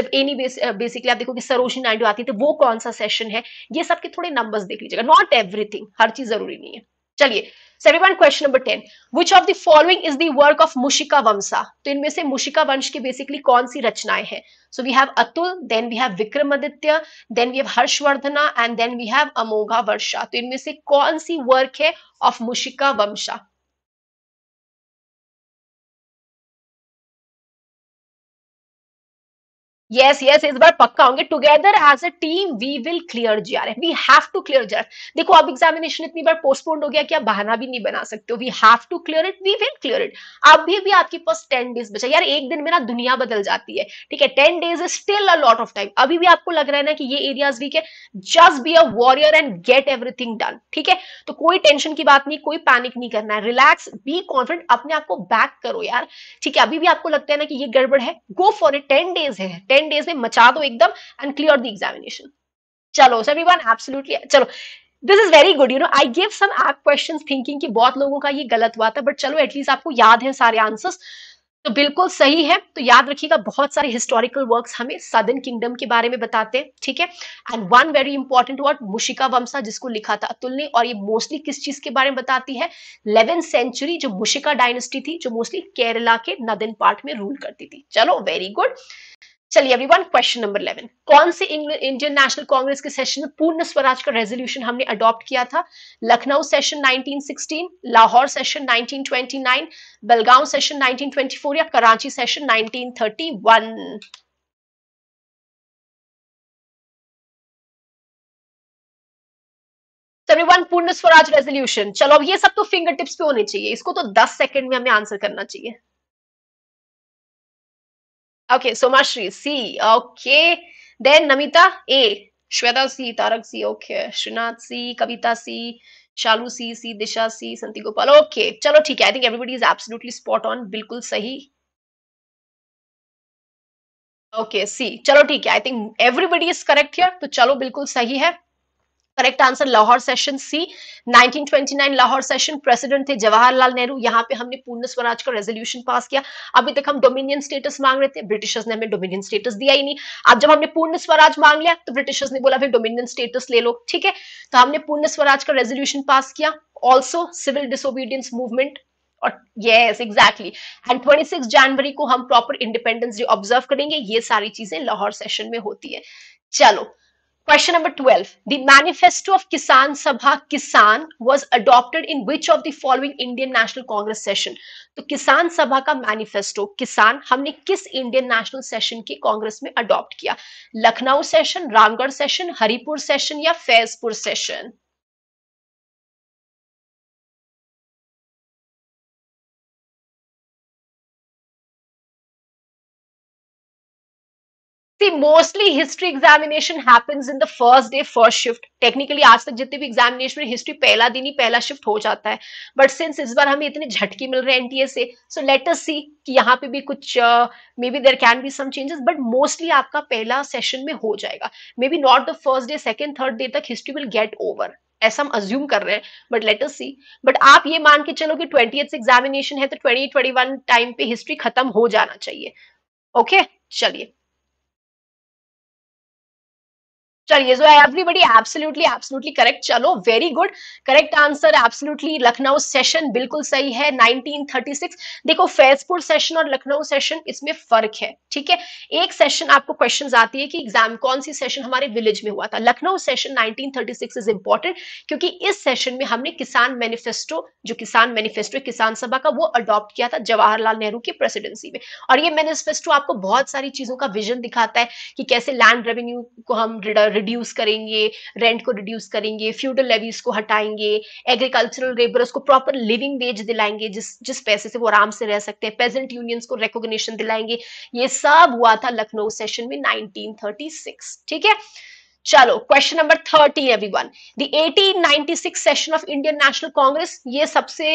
जब एनी बेसिकली आप देखो कि सरोजनी नायडू आती तो वो कौन सा सेशन है ये सबके थोड़े नंबर्स देख लीजिएगा नॉट एवरीथिंग हर चीज जरूरी नहीं है चलिए so everyone question number 10 which of the following is the work of mushika vamsa to inme se mushika vansh ki basically kaun si rachnaएं hain so we have atul then we have vikramaditya then we have harshvardhana and then we have amogha varsha to inme se kaun si work hai of mushika vamsha yes yes इस बार पक्का होंगे together as a team we will clear जी आर we have to clear जी देखो अब examination इतनी बार पोस्टपोन्ड हो गया कि आप बहाना भी नहीं बना सकते हो we have to clear it we will clear it अभी भी आपके पास टेन डेज बचा यार एक दिन में ना दुनिया बदल जाती है ठीक है ten days is still a lot of time अभी भी आपको लग रहा है ना कि ये एरियाज वीक है just be a warrior and get everything done ठीक है तो कोई टेंशन की बात नहीं कोई पैनिक नहीं करना है रिलैक्स बी कॉन्फिडेंट अपने आप को बैक करो यार ठीक है अभी भी आपको लगता है ना कि ये गड़बड़ है go for it ten days है टेन डेज में मचा दो एकदम एंड क्लियर द एग्जामिनेशन चलो एवरी वन एब्सोल्युटली चलो this is very good you know I give some app question thinking कि बहुत लोगों का ये गलत हुआ था बट चलो एटलीस्ट आपको याद है सारे आंसर्स तो बिल्कुल सही है तो याद रखिएगा बहुत सारे हिस्टोरिकल वर्क्स हमें सदन किंगडम के बारे में बताते हैं ठीक है and one very important word Mushika Vamsha जिसको लिखा था अतुल ने और ये मोस्टली किस चीज के बारे में बताती है इलेवेंथ सेंचुरी जो मुशिका डायनेस्टी थी जो मोस्टली केरला के नदन पार्ट में रूल करती थी चलो वेरी गुड चलिए एवरीवन क्वेश्चन नंबर 11 कौन से इंडियन नेशनल कांग्रेस के सेशन में पूर्ण स्वराज का रेजोल्यूशन हमने अडॉप्ट किया था Lucknow session 1916 Lahore session 1929 Belgaum session 1924 या कराची सेशन 1931 पूर्ण स्वराज रेजोल्यूशन चलो अब ये सब तो फिंगर टिप्स पे होने चाहिए इसको तो 10 सेकंड में हमें आंसर करना चाहिए okay Somashree C okay then Namita A Shweta C Tarak C okay Srinath C Kavita C Shalu C C Disha C Santi Gopal okay चलो ठीक है I think everybody is absolutely spot on बिल्कुल सही ओके सी चलो ठीक है I think everybody is correct here तो चलो बिल्कुल सही है correct answer Lahore session C 1929 Lahore session president थे जवाहरलाल नेहरू यहाँ पे हमने पूर्ण स्वराज का रेजोल्यूशन पास किया अभी तक हम डोमिनियन स्टेटस मांग रहे थे ब्रिटिशर्स ने हमें डोमिनियन स्टेटस दिया ही नहीं अब जब हमने पूर्ण स्वराज मांग लिया तो ब्रिटिशर्स ने बोला फिर डोमिनियन स्टेटस ले लो ठीक है तो हमने पूर्ण स्वराज का रेजोल्यूशन पास किया ऑल्सो सिविल डिसोबीडियंस मूवमेंट और यस एग्जैक्टली एंड 26 जनवरी को हम प्रॉपर इंडिपेंडेंस डे ऑब्जर्व करेंगे ये सारी चीजें लाहौर सेशन में होती है चलो Question number 12. The manifesto of Kisan Sabha Kisan was adopted in which of the following Indian National Congress session? तो किसान सभा का मैनिफेस्टो किसान हमने किस इंडियन नेशनल सेशन के कांग्रेस में अडॉप्ट किया Lucknow session Ramgarh session Haripur session या Faizpur session mostly history examination happens in the first day first shift technically आज तक जितने भी examination में history पहला दिन ही पहला shift हो जाता है but since इस बार हमें इतने झटके मिल रहे हैं NTA से so let us see कि यहाँ पे भी कुछ uh, maybe there can be some changes but mostly आपका पहला session में हो जाएगा maybe not the first first day third day तक हिस्ट्री विल गेट ऐसा हम अज्यूम कर रहे हैं but let us see but आप ये मान के चलो कि ट्वेंटी एग्जामिनेशन है तो ट्वेंटी ट्वेंटी वन टाइम पे हिस्ट्री खत्म हो जाना चाहिए ओके okay? चलिए चलिए so everybody absolutely absolutely correct चलो very good correct answer absolutely Lucknow session बिल्कुल सही है 1936 देखो फैजपुर सेशन और लखनऊ सेशन इसमें फर्क है ठीक है एक सेशन आपको क्वेश्चंस आती है कि एग्जाम कौन सी सेशन हमारे विलेज में हुआ था लखनऊ सेशन 1936 इज इंपॉर्टेंट क्योंकि इस सेशन में हमने किसान मैनिफेस्टो जो किसान मैनिफेस्टो किसान सभा का वो अडॉप्ट किया था जवाहरलाल नेहरू की प्रेसिडेंसी में और ये मैनिफेस्टो आपको बहुत सारी चीजों का विजन दिखाता है कि कैसे लैंड रेवेन्यू को हम रिड्यूस करेंगे रेंट को रिड्यूस करेंगे फ्यूडल लेवीज को हटाएंगे एग्रीकल्चरल लेबरर्स को प्रॉपर लिविंग वेज दिलाएंगे जिस जिस पैसे से वो आराम से रह सकते हैं पेजेंट यूनियंस को रिकॉग्निशन दिलाएंगे ये सब हुआ था लखनऊ सेशन में 1936 ठीक है चलो question number thirteen everyone the 1896 session of Indian National Congress ये सबसे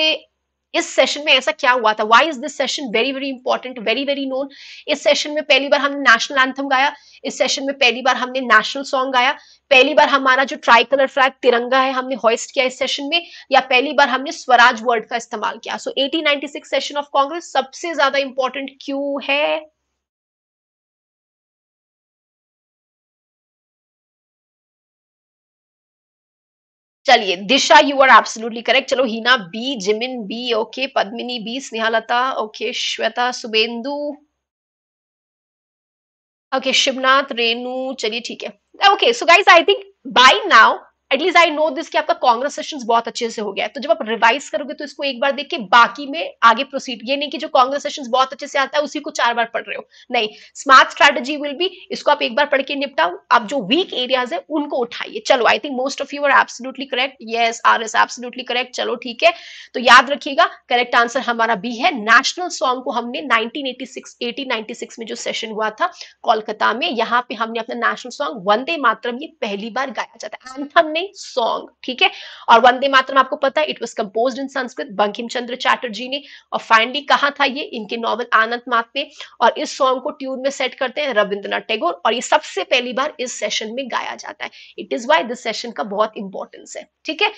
इस सेशन में ऐसा क्या हुआ था why is this session very very important very very known इस सेशन में पहली बार हमने नेशनल एंथम गाया इस सेशन में पहली बार हमने नेशनल सॉन्ग गाया पहली बार हमारा जो ट्राई कलर फ्लैग तिरंगा है हमने हॉइस्ट किया इस सेशन में या पहली बार हमने स्वराज वर्ड का इस्तेमाल किया so so, 1896 session of Congress सबसे ज्यादा इंपॉर्टेंट क्यों है चलिए Disha you are absolutely correct चलो Hina B Jimin B okay Padmini B Snehalata okay Shweta Subhendu okay Shivnath Renu चलिए ठीक है okay so guys I think by now at least I know this कि आपका कांग्रेस सेशन बहुत अच्छे से हो गया है तो जब आप रिवाइज करोगे तो इसको एक बार देख के बाकी में आगे प्रोसीड ये नहीं कि जो कांग्रेस सेशन बहुत अच्छे से आता है उसी को चार बार पढ़ रहे हो नहीं स्मार्ट स्ट्रैटेजी विल भी इसको आप एक बार पढ़ के निपटाओ आप जो वीक एरियाज है उनको उठाइए चलो I think most of you are absolutely correct yes R S absolutely correct चलो ठीक है तो याद रखिएगा करेक्ट आंसर हमारा बी है नेशनल सॉन्ग को हमने 1986 1896 में जो सेशन हुआ था कोलकाता में यहाँ पे हमने अपना नेशनल सॉन्ग वंदे मातरम ये पहली बार गाया जाता है एंथम ने a सॉन्ग ठीक है और वंदे मातरम आपको पता है it was composed in Sanskrit Bankim Chandra Chatterjee ने और फाइनली कहा था ये इनके नॉवल आनंद मात में और इस सॉन्ग को ट्यून में सेट करते हैं रविंद्रनाथ टैगोर और ये सबसे पहली बार इस सेशन में गाया जाता है it is why this session का बहुत इंपॉर्टेंस है ठीक है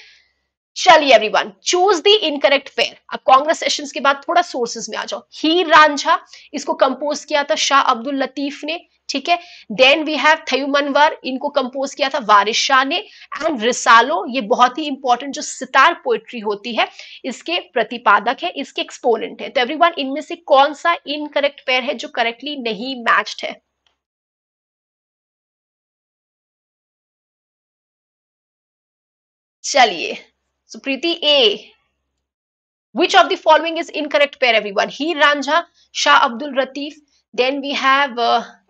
चलिए everyone choose the incorrect pair अब कांग्रेस सेशंस के बाद थोड़ा सोर्सेज में आ जाओ हीर रांझा इसको कंपोज किया था शाह अब्दुल लतीफ ने ठीक है देन वी हैव थयुमनवर इनको कंपोज किया था वारिस शाह ने एंड रिसालो ये बहुत ही इंपॉर्टेंट जो सितार पोएट्री होती है इसके प्रतिपादक है इसके एक्सपोनेंट है तो एवरीवन इनमें से कौन सा इनकरेक्ट पेयर है जो करेक्टली नहीं मैच्ड है चलिए Supriti A which of the following is incorrect pair everyone Heer Ranjha Shah Abdul Latif then we have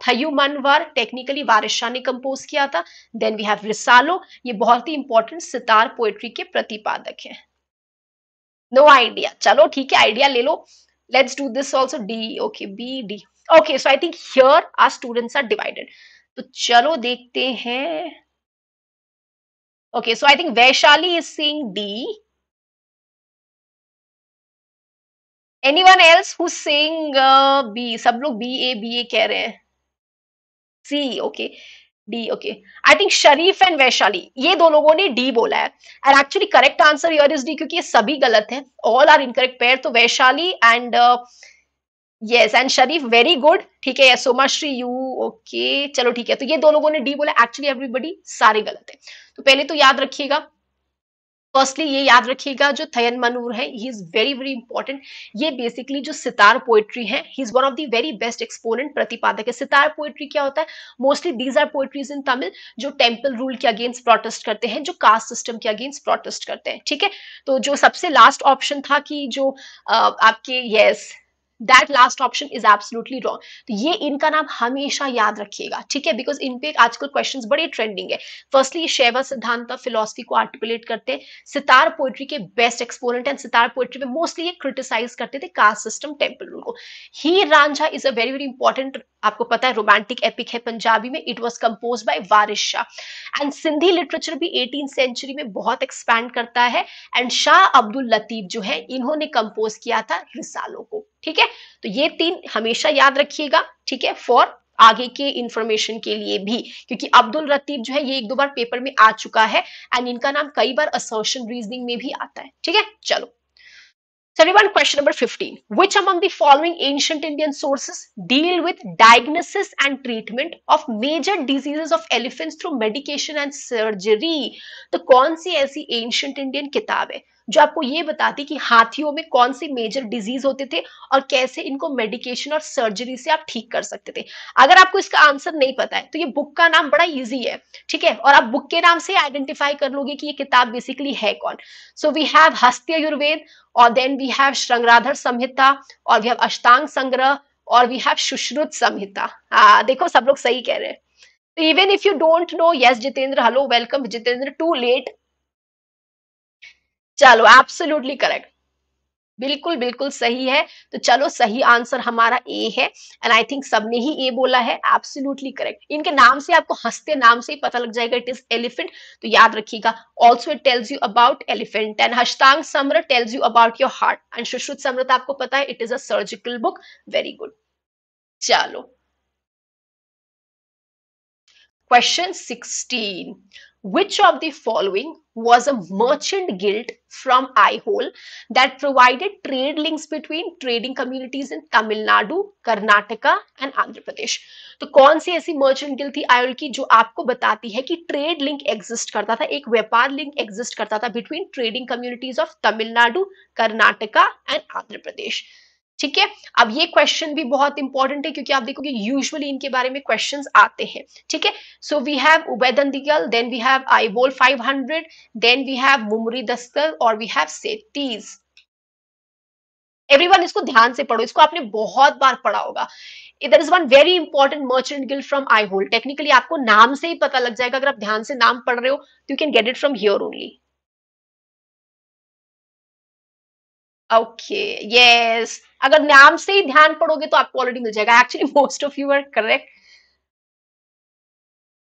Thayumanavar technically Waris ने कंपोज किया था देन वी हैव रिसालो ये बहुत ही इंपॉर्टेंट सितार पोएट्री के प्रतिपादक है नो आइडिया चलो ठीक है आइडिया ले लो let's do this also D okay B D okay so I think here are students are divided तो चलो देखते हैं okay so I think Vaishali is seeing D anyone else who B सब लोग बी ए बी ए कह रहे हैं C okay D okay I think Sharif and Vaishali ये दो लोगों ने डी बोला है and actually correct answer your is D क्योंकि ये सभी गलत है ऑल आर इनकरेक्ट पेयर तो Vaishali and yes and Sharif very good ठीक है श्री यू ओके चलो ठीक है तो ये दो लोगों ने डी बोला एक्चुअली एवरीबडी सारे गलत है तो पहले तो याद रखिएगा फर्स्टली ये याद रखिएगा जो थयन मनूर है he is very very important ये बेसिकली जो सितार पोएट्री है he is one of the very best exponent प्रतिपादक है सितार पोएट्री क्या होता है mostly these are poetries in Tamil जो टेम्पल रूल के अगेंस्ट प्रोटेस्ट करते हैं जो कास्ट सिस्टम के अगेंस्ट प्रोटेस्ट करते हैं ठीक है तो जो सबसे लास्ट ऑप्शन था कि जो आ, uh, आपके yes yes, that last option is absolutely wrong तो ये इनका नाम हमेशा याद रखिएगा ठीक है बिकॉज इनपे आजकल क्वेश्चन बड़े ट्रेंडिंग है फर्स्टली शैव सिद्धांत फिलोसफी को आर्टिकुलेट करते हैं सितार पोइट्री के best exponent and Siddhar poetry में मोस्टली ये क्रिटिसाइज करते थे कास्ट सिस्टम टेम्पल रूल को Heer Ranjha is a very very important आपको पता है रोमांटिक एपिक है पंजाबी में it was composed by Waris Shah and Sindhi literature भी एटीन सेंचुरी में बहुत एक्सपैंड करता है एंड शाह अब्दुल लतीफ जो है इन्होंने कंपोज किया था रिसालों को ठीक है तो ये तीन हमेशा याद रखिएगा ठीक है फॉर आगे के इंफॉर्मेशन के लिए भी क्योंकि अब्दुल रतीब जो है ये एक दो बार पेपर में आ चुका है एंड इनका नाम कई बार असोशन रीजनिंग में भी आता है ठीक है चलो सरिवन question number 15 which among the following Indian sources deal with diagnosis and treatment of major diseases of elephants through medication and surgery तो कौन सी ऐसी एंशिएंट इंडियन किताब है जो आपको ये बताती कि हाथियों में कौन से मेजर डिजीज होते थे और कैसे इनको मेडिकेशन और सर्जरी से आप ठीक कर सकते थे अगर आपको इसका आंसर नहीं पता है तो ये बुक का नाम बड़ा ईजी है ठीक है और आप बुक के नाम से आइडेंटिफाई कर लोगे कि ये किताब बेसिकली है कौन सो वी हैव हस्ती आयुर्वेद और then we have Sharngadhara Samhita और वी हैव अष्टांग संग्रह और वी हैव सुश्रुत संहिता देखो सब लोग सही कह रहे हैं even if you don't know yes jitendra hello welcome jitendra too late चलो एब्सोल्युटली करेक्ट बिल्कुल बिल्कुल सही है तो चलो सही आंसर हमारा ए है एंड आई थिंक सबने ही ए बोला है एब्सोल्युटली करेक्ट इनके नाम से आपको हंसते नाम से ही पता लग जाएगा इट इज एलिफेंट तो याद रखिएगा also it tells you about elephant and हस्तांग समर tells you about your heart and Sushruta Samhita आपको पता है it is a surgical book very good चलो question sixteen Which of the following was a merchant guild from Aihole that provided trade links between trading communities in Tamil Nadu, Karnataka and Andhra Pradesh? to तो कौन सी ऐसी merchant guild थी ki jo aapko batati hai ki trade link exist karta tha ek vyapar link exist karta tha between trading communities of tamil nadu karnataka and andhra pradesh ठीक है अब ये question भी बहुत इंपॉर्टेंट है क्योंकि आप देखोगे यूजुअली इनके बारे में क्वेश्चन आते हैं ठीक है सो वी हैव उबैद then we have Aihole 500 then we have मुमरी दस्तर और वी हैव सेतीज एवरीवन इसको ध्यान से पढ़ो इसको आपने बहुत बार पढ़ा होगा इधर is one very important merchant guild from Aihole technically आपको नाम से ही पता लग जाएगा अगर आप ध्यान से नाम पढ़ रहे हो you can get it from here only okay yes अगर नाम से ही ध्यान पड़ोगे तो आपको ऑलरेडी मिल जाएगा actually most of you are correct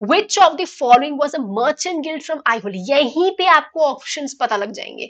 which of the following was a merchant guild from Aihole यहीं पे आपको ऑप्शंस पता लग जाएंगे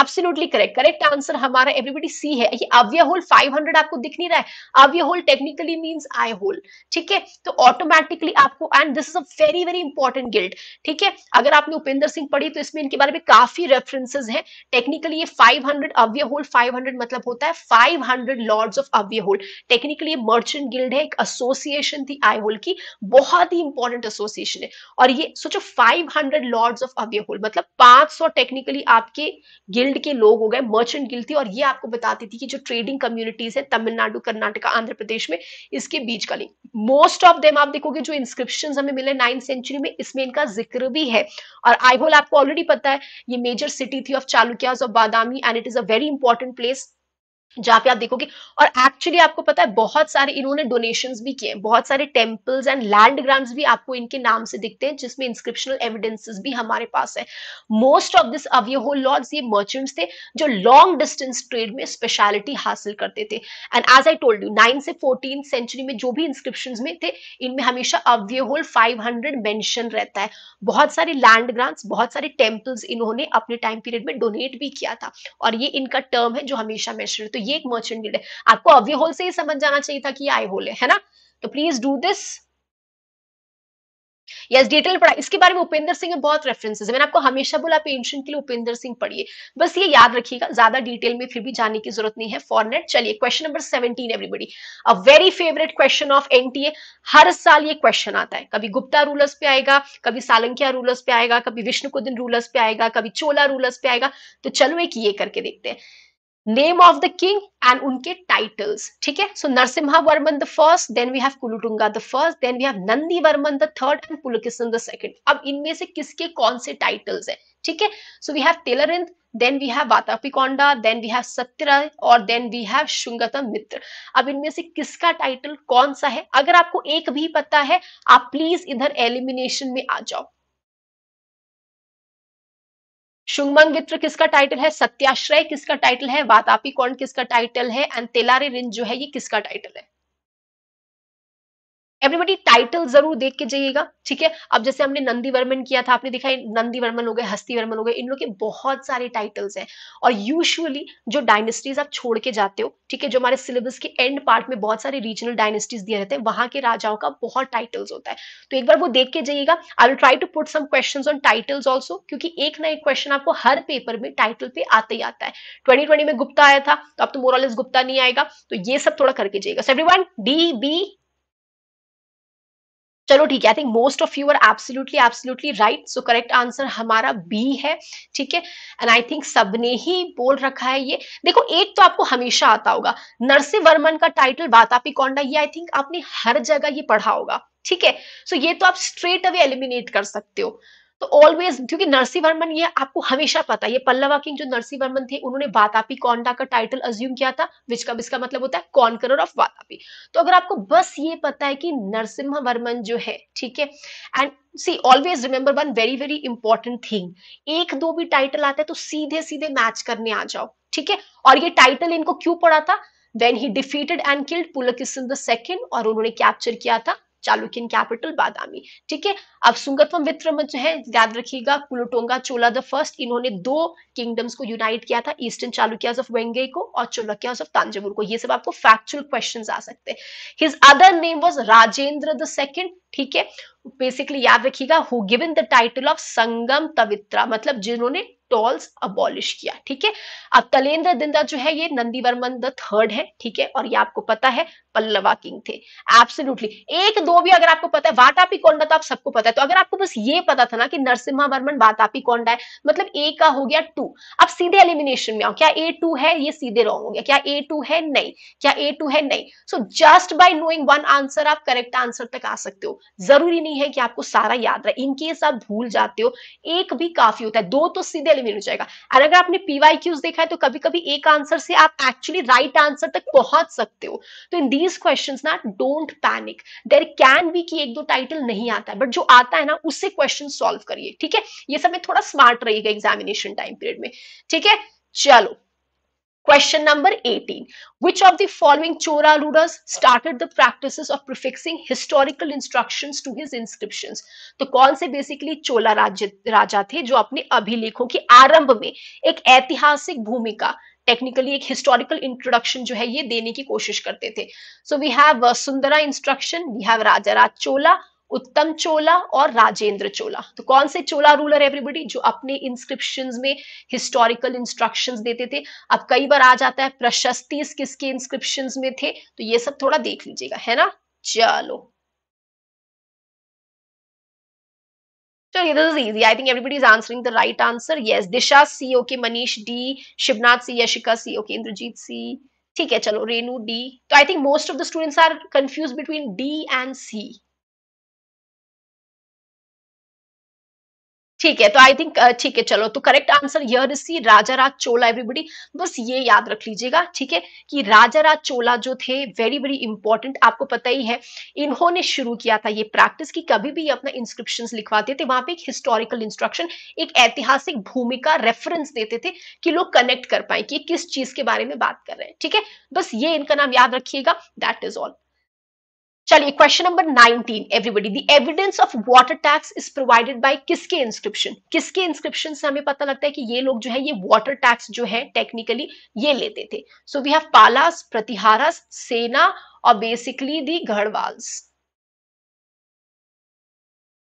एब्सोल्युटली करेक्ट करेक्ट आंसर हमारा एवरीबडी सी है ये अव्य होल फाइव हंड्रेड आपको दिख नहीं रहा है Ayyavole technically means Aihole ठीक है तो ऑटोमेटिकली आपको and this is a very very important guild ठीक है अगर आपने उपेंद्र सिंह पढ़ी तो इसमें इनके बारे में काफी रेफरेंसेज है टेक्निकली ये five hundred Ayyavole five hundred मतलब होता है five hundred lords of Ayyavole technically ये मर्चेंट गिल्ड है एक एसोसिएशन थी आई होल की बहुत ही इंपॉर्टेंट एसोसिएशन एसोसिएशन है और ये सोचो 500 लॉर्ड्स ऑफ अवे होल मतलब 500 टेक्निकली आपके गिल्ड के लोग हो गए मर्चेंट गिल्ड थी और ये आपको बताती थी कि जो ट्रेडिंग कम्युनिटीज है तमिलनाडु कर्नाटका आंध्र प्रदेश में इसके बीच का लिंक मोस्ट ऑफ देम आप देखोगे जो इंस्क्रिप्शन हमें मिले नाइन्थ सेंचुरी में इसमें इनका जिक्र भी है और आई होल आपको ऑलरेडी पता है ये मेजर सिटी थी ऑफ चालुक्याज और Badami and it is a very important place जहां पे आप देखोगे और एक्चुअली आपको पता है बहुत सारे इन्होंने डोनेशन भी किए बहुत सारे टेम्पल्स एंड लैंड ग्राउंड भी आपको इनके नाम से दिखते हैं जिसमें इंस्क्रिप्शनल एविडेंसेस भी हमारे पास है मोस्ट ऑफ दिस अब ये होल लॉर्ड्स ये मर्चेंट्स थे जो लॉन्ग डिस्टेंस ट्रेड में स्पेशलिटी हासिल करते थे and as I told you nine से फोर्टीन सेंचुरी में जो भी इंस्क्रिप्शन में थे इनमें हमेशा Ayyavole five hundred mention रहता है बहुत सारे लैंड ग्रांट्स बहुत सारे टेम्पल्स इन्होंने अपने टाइम पीरियड में डोनेट भी किया था और ये इनका टर्म है जो हमेशा मैं तो ये एक मर्चेंट गिल्ड है आपको अव्य होल से ही समझ जाना चाहिए था कि आई होल है, ना तो please do this yes detail पढ़ा इसके बारे में उपेंद्र सिंह में बहुत रेफरेंसेस है मैंने आपको हमेशा बोला आप एंशियंट के लिए उपेंद्र सिंह पढ़िए बस ये याद रखिएगा ज्यादा डिटेल में फिर भी जाने की जरूरत नहीं है फॉरनेट चलिए question number seventeen everybody a very favourite question of NTA हर साल ये क्वेश्चन आता है कभी गुप्ता रूलर्स पे आएगा कभी सालंकिया रूलर्स पे आएगा कभी विष्णुकुदिन रूलर्स पे आएगा कभी चोला रूलर्स पे आएगा तो चलो एक ये करके देखते हैं नेम ऑफ द किंग एंड उनके टाइटल्स ठीक है so Narasimha Varman the first then we have Kulottunga the first then we have Nandi Varman the third and Pulakeshin the second अब इनमें से किसके कौन से टाइटल्स है ठीक है सो वी हैव टेलरिंद then we have Vatapikonda then we have Satyashraya और देन वी हैव शुंगतम मित्र अब इनमें से किसका टाइटल कौन सा है अगर आपको एक भी पता है आप प्लीज इधर एलिमिनेशन में आ जाओ शुंगमन मित्र किसका टाइटल है सत्याश्रय किसका टाइटल है वातापी कौन किसका टाइटल है एंड तेलारी रिंज जो है ये किसका टाइटल है एवरीबडी टाइटल जरूर देख के जाइएगा ठीक है अब जैसे हमने नंदी वर्मन किया था आपने देखा नंदी वर्मन हो गए हस्ती वर्मन हो गए इन लोग के बहुत सारे टाइटल्स हैं और यूजुअली जो डायनेस्टीज आप छोड़ के जाते हो ठीक है जो हमारे सिलेबस के एंड पार्ट में बहुत सारे रीजनल डायनेस्टीज दिए रहते हैं वहां के राजाओं का बहुत टाइटल्स होता है तो एक बार वो देख के जाइएगा I will try to put some question on titles also क्योंकि एक ना एक क्वेश्चन आपको हर पेपर में टाइटल पे आते ही आता है ट्वेंटी में गुप्ता आया था तो अब तो मोरलिस गुप्ता नहीं आएगा तो ये सब थोड़ा करके जाइएगा सो एवरीवन डी बी चलो ठीक है I think most of you are absolutely absolutely right so correct answer हमारा बी है ठीक है एंड आई थिंक सबने ही बोल रखा है ये देखो एक तो आपको हमेशा आता होगा नरसिंह वर्मन का टाइटल वातापी कौंडा ये आई थिंक आपने हर जगह ये पढ़ा होगा ठीक है सो ये तो आप स्ट्रेट अवे एलिमिनेट कर सकते हो तो ऑलवेज क्योंकि नरसी वर्मन ये आपको हमेशा पता है ये पल्लवा किंग जो नरसी वर्मन थे उन्होंने वातापी कौंडा का टाइटल अज्यूम किया था कब इसका मतलब होता है कॉन्करर ऑफ वातापी तो अगर आपको बस ये पता है कि नरसिम्ह वर्मन जो है ठीक है and C always remember one very very important thing एक दो भी टाइटल आता है तो सीधे सीधे मैच करने आ जाओ ठीक है और ये टाइटल इनको क्यों पड़ा था when he defeated and killed Pulakeshin the second और उन्होंने कैप्चर किया था चालुक्यन कैपिटल बादामी ठीक है अब सुंगतम विक्रमन जो है याद रखिएगा कुलटोंगा चोला द फर्स्ट इन्होंने दो किंगडम्स को यूनाइट किया था ईस्टर्न चालुक्याज ऑफ वेंगे को और चोलक्याज ऑफ तांजवुर को ये सब आपको फैक्चुअल क्वेश्चन आ सकते हैं his other name was Rajendra the second ठीक है बेसिकली याद रखिएगा who given the title of संगम तवित्रा मतलब जिन्होंने टॉल्स अबॉलिश किया ठीक है अब तलेंद्र दिंदा जो है ये नंदीवर्मन द थर्ड है ठीक है और ये आपको पता है पल्लवा किंग थे एब्सोल्युटली एक दो भी अगर आपको पता है वातापी कोंडा तो आप सबको पता है तो अगर आपको बस ये पता था ना कि नरसिम्हा वर्मन वातापी कोंडा है मतलब ए का हो गया टू अब सीधे एलिमिनेशन में आओ क्या ए टू है ये सीधे रॉन्ग हो गया क्या ए टू है नहीं क्या ए टू है नहीं so just by knowing one answer आप करेक्ट आंसर तक आ सकते हो जरूरी नहीं है कि आपको सारा याद रहे इनकेस आप भूल जाते हो एक भी काफी होता है दो तो सीधे एलिमिनेट हो जाएगा और अगर आपने पीवाई क्यूज देखा है तो कभी कभी एक आंसर से आप एक्चुअली राइट आंसर तक पहुंच सकते हो तो इन दीज क्वेश्चन ना don't panic there can be की एक दो टाइटल नहीं आता है बट जो आता है ना उससे क्वेश्चन सॉल्व करिए ठीक है ये सब में थोड़ा स्मार्ट रहेगा एग्जामिनेशन टाइम पीरियड में ठीक है चलो Question number 18. Which of the following Chora rulers started the practices of prefixing historical instructions to his inscriptions? तो कौन से बेसिकली चोला राजा थे जो अपने अभिलेखों के आरंभ में एक ऐतिहासिक भूमिका टेक्निकली एक हिस्टोरिकल इंट्रोडक्शन जो है ये देने की कोशिश करते थे so we have Sundara instruction we have Raja Raja Chola Uttama Chola और राजेंद्र चोला तो कौन से चोला रूलर एवरीबडी जो अपने इंस्क्रिप्शन में हिस्टोरिकल इंस्ट्रक्शंस देते थे अब कई बार आ जाता है प्रशस्ति किसके इंस्क्रिप्शन में थे तो ये सब थोड़ा देख लीजिएगा है ना चलो So this is easy. I think everybody is answering the right answer. Yes, Disha C. Okay, Manish D. Shivnath C. Yashika C. Okay, Indrajit C. ठीक है चलो रेनू डी तो I think most of the students are confuse between D and C ठीक है तो I think uh, ठीक है चलो तो करेक्ट आंसर यर सी राजा राज चोला एवरीबडी बस ये याद रख लीजिएगा ठीक है कि राजा राज चोला जो थे वेरी वेरी इंपॉर्टेंट आपको पता ही है इन्होंने शुरू किया था ये प्रैक्टिस की कभी भी अपना इंस्क्रिप्शन लिखवाते थे वहां पे एक हिस्टोरिकल इंस्ट्रक्शन एक ऐतिहासिक भूमिका रेफरेंस देते थे कि लोग कनेक्ट कर पाए कि किस चीज के बारे में बात कर रहे हैं ठीक है बस ये इनका नाम याद रखिएगा दैट इज ऑल चलिए question number 19 everybody the evidence of water tax is provided by किसके इंस्क्रिप्शन किसके इंस्क्रिप्शन से हमें पता लगता है कि ये लोग जो है ये वाटर टैक्स जो है टेक्निकली ये लेते थे so we have पालास Pratiharas Sena और basically the Garhwals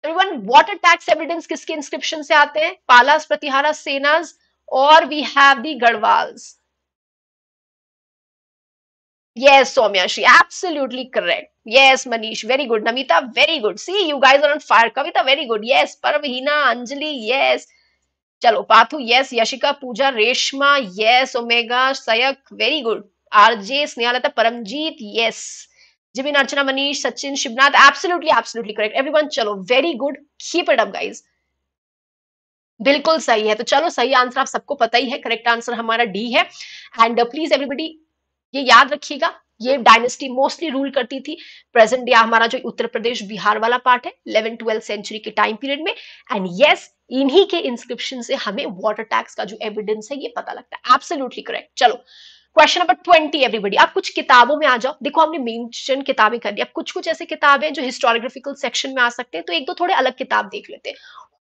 everyone water tax evidence किसके इंस्क्रिप्शन से आते हैं पालास प्रतिहारा सेनाज और we have the Garhwals Yes, Soumya she absolutely correct. Yes, Manish, very good. Namita, very good. See, you guys are on fire. Kavita, very good. Yes, parvina Anjali, yes. Chalo, Pathu, yes. Yashika, Pooja, Reshma, yes. Omega, Sayak, very good. RJ, Snehalata, paramjeet yes. Jimin, Archana, Manish, Sachin, Shibnath, absolutely, absolutely correct. Everyone, chalo, very good. Keep it up, guys. बिल्कुल सही है तो चलो सही answer आप सबको पता ही है करेक्ट आंसर हमारा डी है एंड प्लीज एवरीबडी ये याद रखिएगा ये डायनेस्टी मोस्टली रूल करती थी प्रेजेंट डे हमारा जो उत्तर प्रदेश बिहार वाला पार्ट है इलेवन ट्वेल्थ सेंचुरी के टाइम पीरियड में एंड यस इन्हीं के इंस्क्रिप्शन से हमें वाटर टैक्स का जो एविडेंस है ये पता लगता है एब्सोल्युटली करेक्ट चलो क्वेश्चन नंबर ट्वेंटी एवरीबडी आप कुछ किताबों में आ जाओ देखो हमने मेंशन किताबें कर दी अब कुछ कुछ ऐसे किताबें जो हिस्टोरियोग्राफिकल सेक्शन में आ सकते हैं तो एक दो थोड़े अलग किताब देख लेते हैं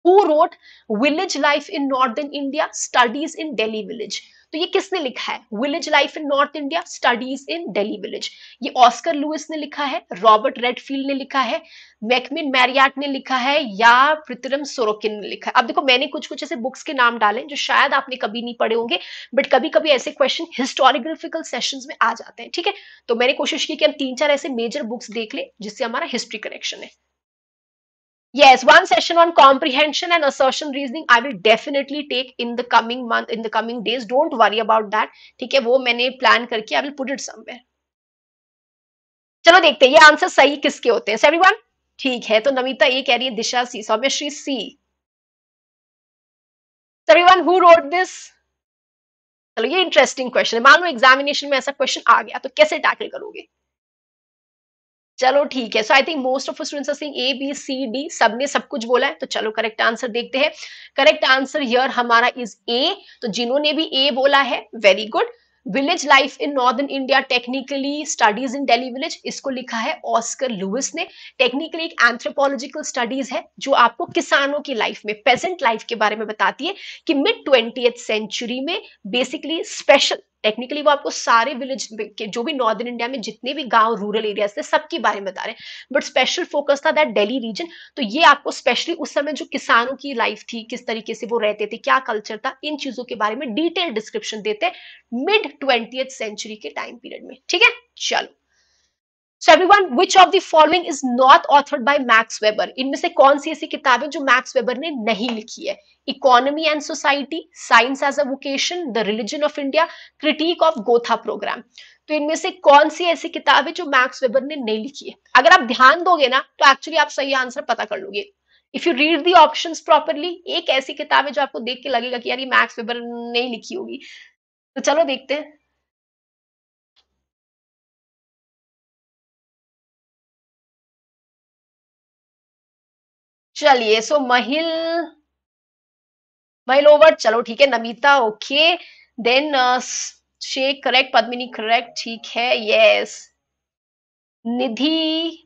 who wrote village life in northern India studies in Delhi village तो ये किसने लिखा है village life in north India studies in Delhi village ये ऑस्कर लुइस ने लिखा है रॉबर्ट रेडफील्ड ने लिखा है मैकमिन मैरियाट ने लिखा है या प्रतरम सोरोकिन ने लिखा है अब देखो मैंने कुछ कुछ ऐसे बुक्स के नाम डाले जो शायद आपने कभी नहीं पढ़े होंगे बट कभी कभी ऐसे क्वेश्चन हिस्टोरिग्राफिकल सेशन में आ जाते हैं ठीक है तो मैंने कोशिश की कि हम तीन चार ऐसे मेजर बुक्स देख ले जिससे हमारा हिस्ट्री कनेक्शन है yes one session on comprehension and assertion reasoning i will definitely take in the coming month in the coming days don't worry about that theek hai wo maine plan karke i will put it somewhere chalo dekhte चलो देखते हैं ये answer सही किसके होते हैं everyone ठीक है तो नमिता ये कह रही है दिशा सी c so everyone who wrote this chalo ye interesting question hai maan lo examination mein aisa question aa gaya to kaise tackle karoge चलो ठीक है so I think most of students A B C D सबने सब कुछ बोला है तो चलो करेक्ट आंसर देखते हैं करेक्ट आंसर हियर हमारा इज ए तो जिन्होंने भी ए बोला है very good village life in northern India technically studies in Delhi village इसको लिखा है ऑस्कर लुइस ने टेक्निकली एक एंथ्रोपोलॉजिकल स्टडीज है जो आपको किसानों की लाइफ में प्रेजेंट लाइफ के बारे में बताती है कि मिड ट्वेंटी सेंचुरी में बेसिकली स्पेशल टेक्निकली वो आपको सारे विलेज के जो भी नॉर्दर्न इंडिया में जितने भी गांव रूरल एरियाज थे सबके बारे में बता रहे हैं बट स्पेशल फोकस था दैट डेली रीजन तो ये आपको स्पेशली उस समय जो किसानों की लाइफ थी किस तरीके से वो रहते थे क्या कल्चर था इन चीजों के बारे में डिटेल डिस्क्रिप्शन देते मिड ट्वेंटी सेंचुरी के टाइम पीरियड में ठीक है चलो so everyone which of the following is not authored by Max Weber इनमें से कौन सी ऐसी किताब है जो मैक्स वेबर ने नहीं लिखी है economy and society science as a vocation the religion of India critique of Gotha program तो इनमें से कौन सी ऐसी किताब है जो मैक्स वेबर ने नहीं लिखी है अगर आप ध्यान दोगे ना तो एक्चुअली आप सही आंसर पता कर लोगे if you read the option properly एक ऐसी किताब है जो आपको देख के लगेगा कि यार ये मैक्स वेबर नहीं लिखी होगी तो चलो देखते हैं चलिए सो महिल महिल ओवर चलो ठीक है Namita okay then Sheikh correct Padmini correct ठीक है यस निधि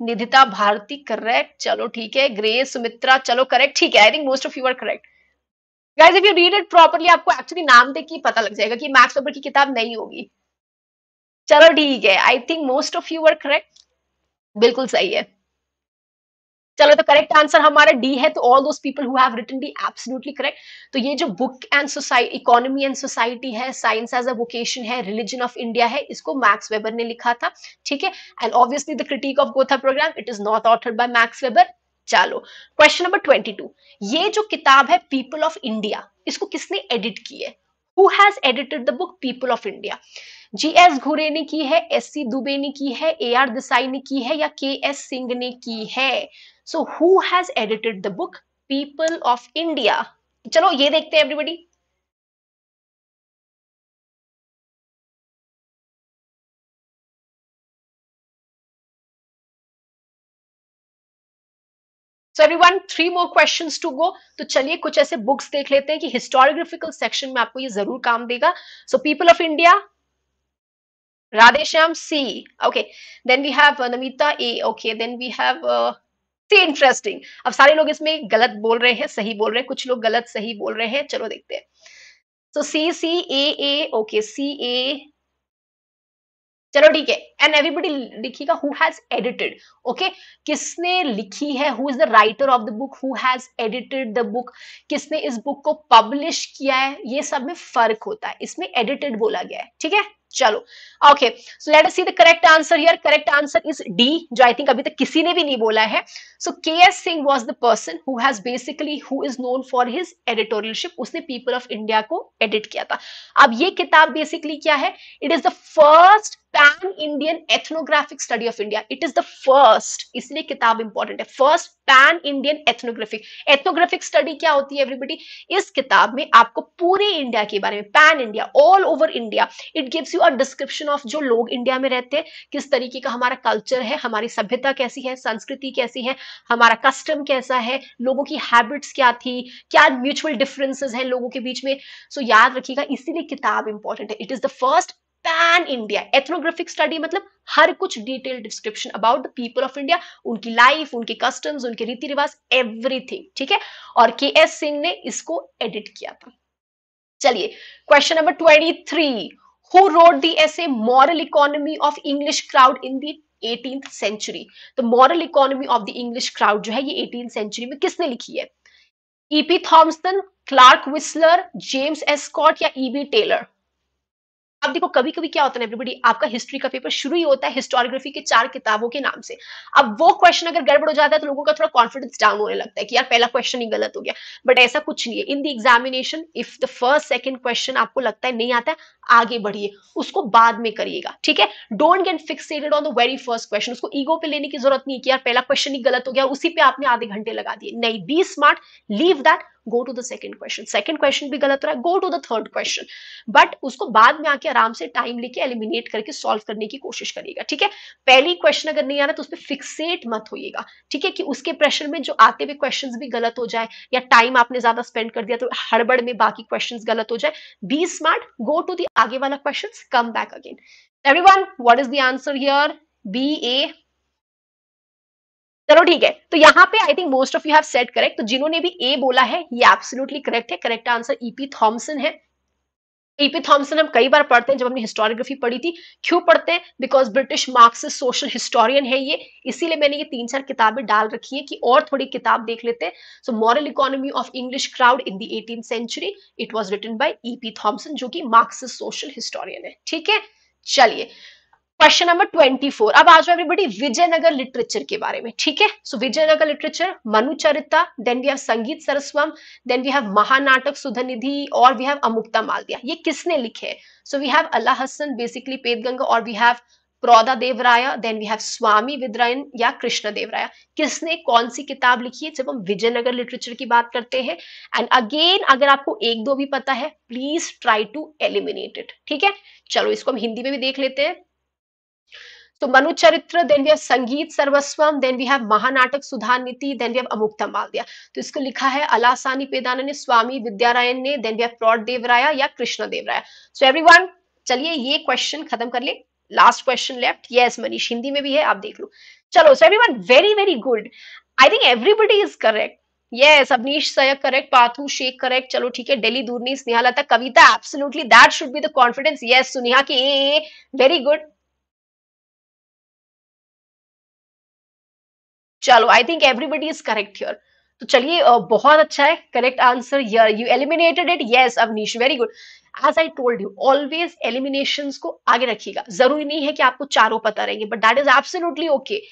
निधिता भारती करेक्ट चलो ठीक है ग्रेस सुमित्रा चलो करेक्ट ठीक है I think most of you are correct guys if you read it properly आपको एक्चुअली नाम देख के पता लग जाएगा कि मैक्स पेपर की किताब नहीं होगी चलो ठीक है I think most of you are correct बिल्कुल सही है चलो तो करेक्ट आंसर हमारा डी है तो all those people who have written D absolutely correct तो ये जो book and society economy and society है साइंस एज अ वोकेशन है रिलीजन ऑफ इंडिया है इसको मैक्स वेबर ने लिखा था ठीक है and obviously the critique of Gotha program it is not authored by Max Weber चलो क्वेश्चन नंबर ट्वेंटी टू ये जो किताब है पीपल ऑफ इंडिया इसको किसने एडिट की है who has edited the book people of India G S Ghurye ने की है एस सी दुबे ने की है ए आर देसाई ने की है या के एस सिंह ने की है so who has edited the book people of India चलो ये देखते हैं everybody so everyone three more questions to go तो चलिए कुछ ऐसे बुक्स देख लेते हैं कि हिस्टोरियोग्राफिकल सेक्शन में आपको ये जरूर काम देगा so people of India Radhesham C. Okay. Then we have uh, Namita A. Okay. Then we have uh, C. Interesting. अब सारे लोग इसमें गलत बोल रहे हैं सही बोल रहे हैं कुछ लोग गलत सही बोल रहे हैं चलो देखते हैं सो सी सी ए ए ओके सी ए चलो ठीक है एंड एवरीबडी लिखिएगा हु हैज एडिटेड ओके किसने लिखी है who is the writer of the book who has edited the book किसने इस बुक को पब्लिश किया है ये सब में फर्क होता है इसमें एडिटेड बोला गया है ठीक है चलो okay so let us see the correct answer here correct answer is D जो आई थिंक अभी तक किसी ने भी नहीं बोला है so K S Singh was the person who has basically who is known for his editorialship उसने पीपल ऑफ इंडिया को एडिट किया था अब ये किताब बेसिकली क्या है it is the first pan Indian ethnographic study of India it is the first इसलिए किताब इंपॉर्टेंट है first pan Indian ethnographic ethnographic study क्या होती है एवरीबडी इस किताब में आपको पूरे इंडिया के बारे में pan India all over India it gives you a description of जो लोग इंडिया में रहते हैं किस तरीके का हमारा कल्चर है हमारी सभ्यता कैसी है संस्कृति कैसी है हमारा कस्टम कैसा है लोगों की हैबिट्स क्या थी क्या म्यूचुअल डिफरेंसेस है लोगों के बीच में सो so, याद रखिएगा इसीलिए किताब इंपॉर्टेंट है it is the first pan India ethnographic study मतलब हर कुछ detail description about the people of India उनकी लाइफ उनके कस्टम्स उनके रीति रिवाज एवरीथिंग ठीक है और के एस सिंह ने इसको एडिट किया था चलिए question number twenty three who wrote the एस moral economy of English crowd in the eighteen century तो moral economy of the English crowd जो है ये एटीन सेंचुरी में किसने लिखी है E P Thompson Clark Wissler James Scott या ईबी e टेलर अब देखो कभी कभी क्या होता है एवरीबडी आपका हिस्ट्री का पेपर शुरू ही होता है हिस्टोरियोग्राफी के चार किताबों के नाम से अब वो क्वेश्चन अगर गड़बड़ हो जाता है तो लोगों का थोड़ा कॉन्फिडेंस डाउन होने लगता है कि यार पहला क्वेश्चन ही गलत हो गया बट ऐसा कुछ नहीं है in the examination if the first second question आपको लगता है नहीं आता है आगे बढ़िए उसको बाद में करिएगा ठीक है don't get fixated on the very first question उसको ईगो पे लेने की जरूरत नहीं है कि यार पहला क्वेश्चन ही गलत हो गया उसी पे आपने आधे घंटे लगा दिए नहीं be smart leave that go to the second question second question भी गलत रहा है go to the third question but उसको बाद में आके आराम से टाइम लेके एलिमिनेट करके सॉल्व करने की कोशिश करिएगा ठीक है पहली क्वेश्चन अगर नहीं आ रहा तो उस पर फिक्सेट मत होइएगा ठीक है कि उसके प्रेशर में जो आते हुए क्वेश्चन भी गलत हो जाए या टाइम आपने ज्यादा स्पेंड कर दिया तो हड़बड़ में बाकी क्वेश्चन गलत हो जाए be smart go to the आगे वाला question come back again every one what is the answer here B A चलो ठीक है तो यहाँ पे I think most of you have set correct तो जिन्होंने भी ए बोला है ये एब्सोल्युटली करेक्ट है करेक्ट आंसर ईपी थॉमसन है ईपी e थॉमसन हम कई बार पढ़ते हैं जब हमने हिस्टोरियोग्राफी पढ़ी थी क्यों पढ़ते हैं because British Marx social historian है ये इसीलिए मैंने ये तीन चार किताबें डाल रखी है कि और थोड़ी किताब देख लेते हैं so moral economy of English crowd in the eighteen century it was written by E P Thompson जो कि मार्क्स सोशल हिस्टोरियन है ठीक है चलिए क्वेश्चन नंबर 24 अब आ जाओ एवरीबॉडी विजयनगर लिटरेचर के बारे में ठीक है so Vijayanagar literature Manucharita then we have Sangita Sarvasvam then we have Mahanataka Sudhanidhi और वी हैव अमुक्ता मालदिया ये किसने लिखे है so we have Allasani basically Peddana और we have Prauda Devaraya then we have Swami Vidyaranya या कृष्ण देवराया किसने कौन सी किताब लिखी है जब हम विजयनगर लिटरेचर की बात करते हैं एंड अगेन अगर आपको एक दो भी पता है please try to eliminate it ठीक है चलो इसको हम हिंदी में भी देख लेते हैं तो मनु चरित्र then we have Sangita Sarvasvam then we have Mahanataka Sudhanidhi then we have Amukta Malyada तो इसको लिखा है अलासानी पेदाना ने स्वामी विद्यारायण ने देन वी हैव प्रौढ़ देवराया या कृष्ण देवराया सो एवरीवन चलिए ये क्वेश्चन खत्म कर ले last question left yes Manish Hindi में भी है आप देख लो चलो so one very very good I think everybody is correct yes Avnish Sayak correct Pathu Sheikh correct चलो ठीक है Delhi Durrani Sneha Lata Kavita absolutely that should be the confidence yes Suniha की वेरी गुड चलो I think everybody is correct here तो चलिए बहुत अच्छा है correct answer you eliminated it yes Avnish very good as I told you always elimination को आगे रखिएगा जरूरी नहीं है कि आपको चारों पता रहेंगे but that is absolutely okay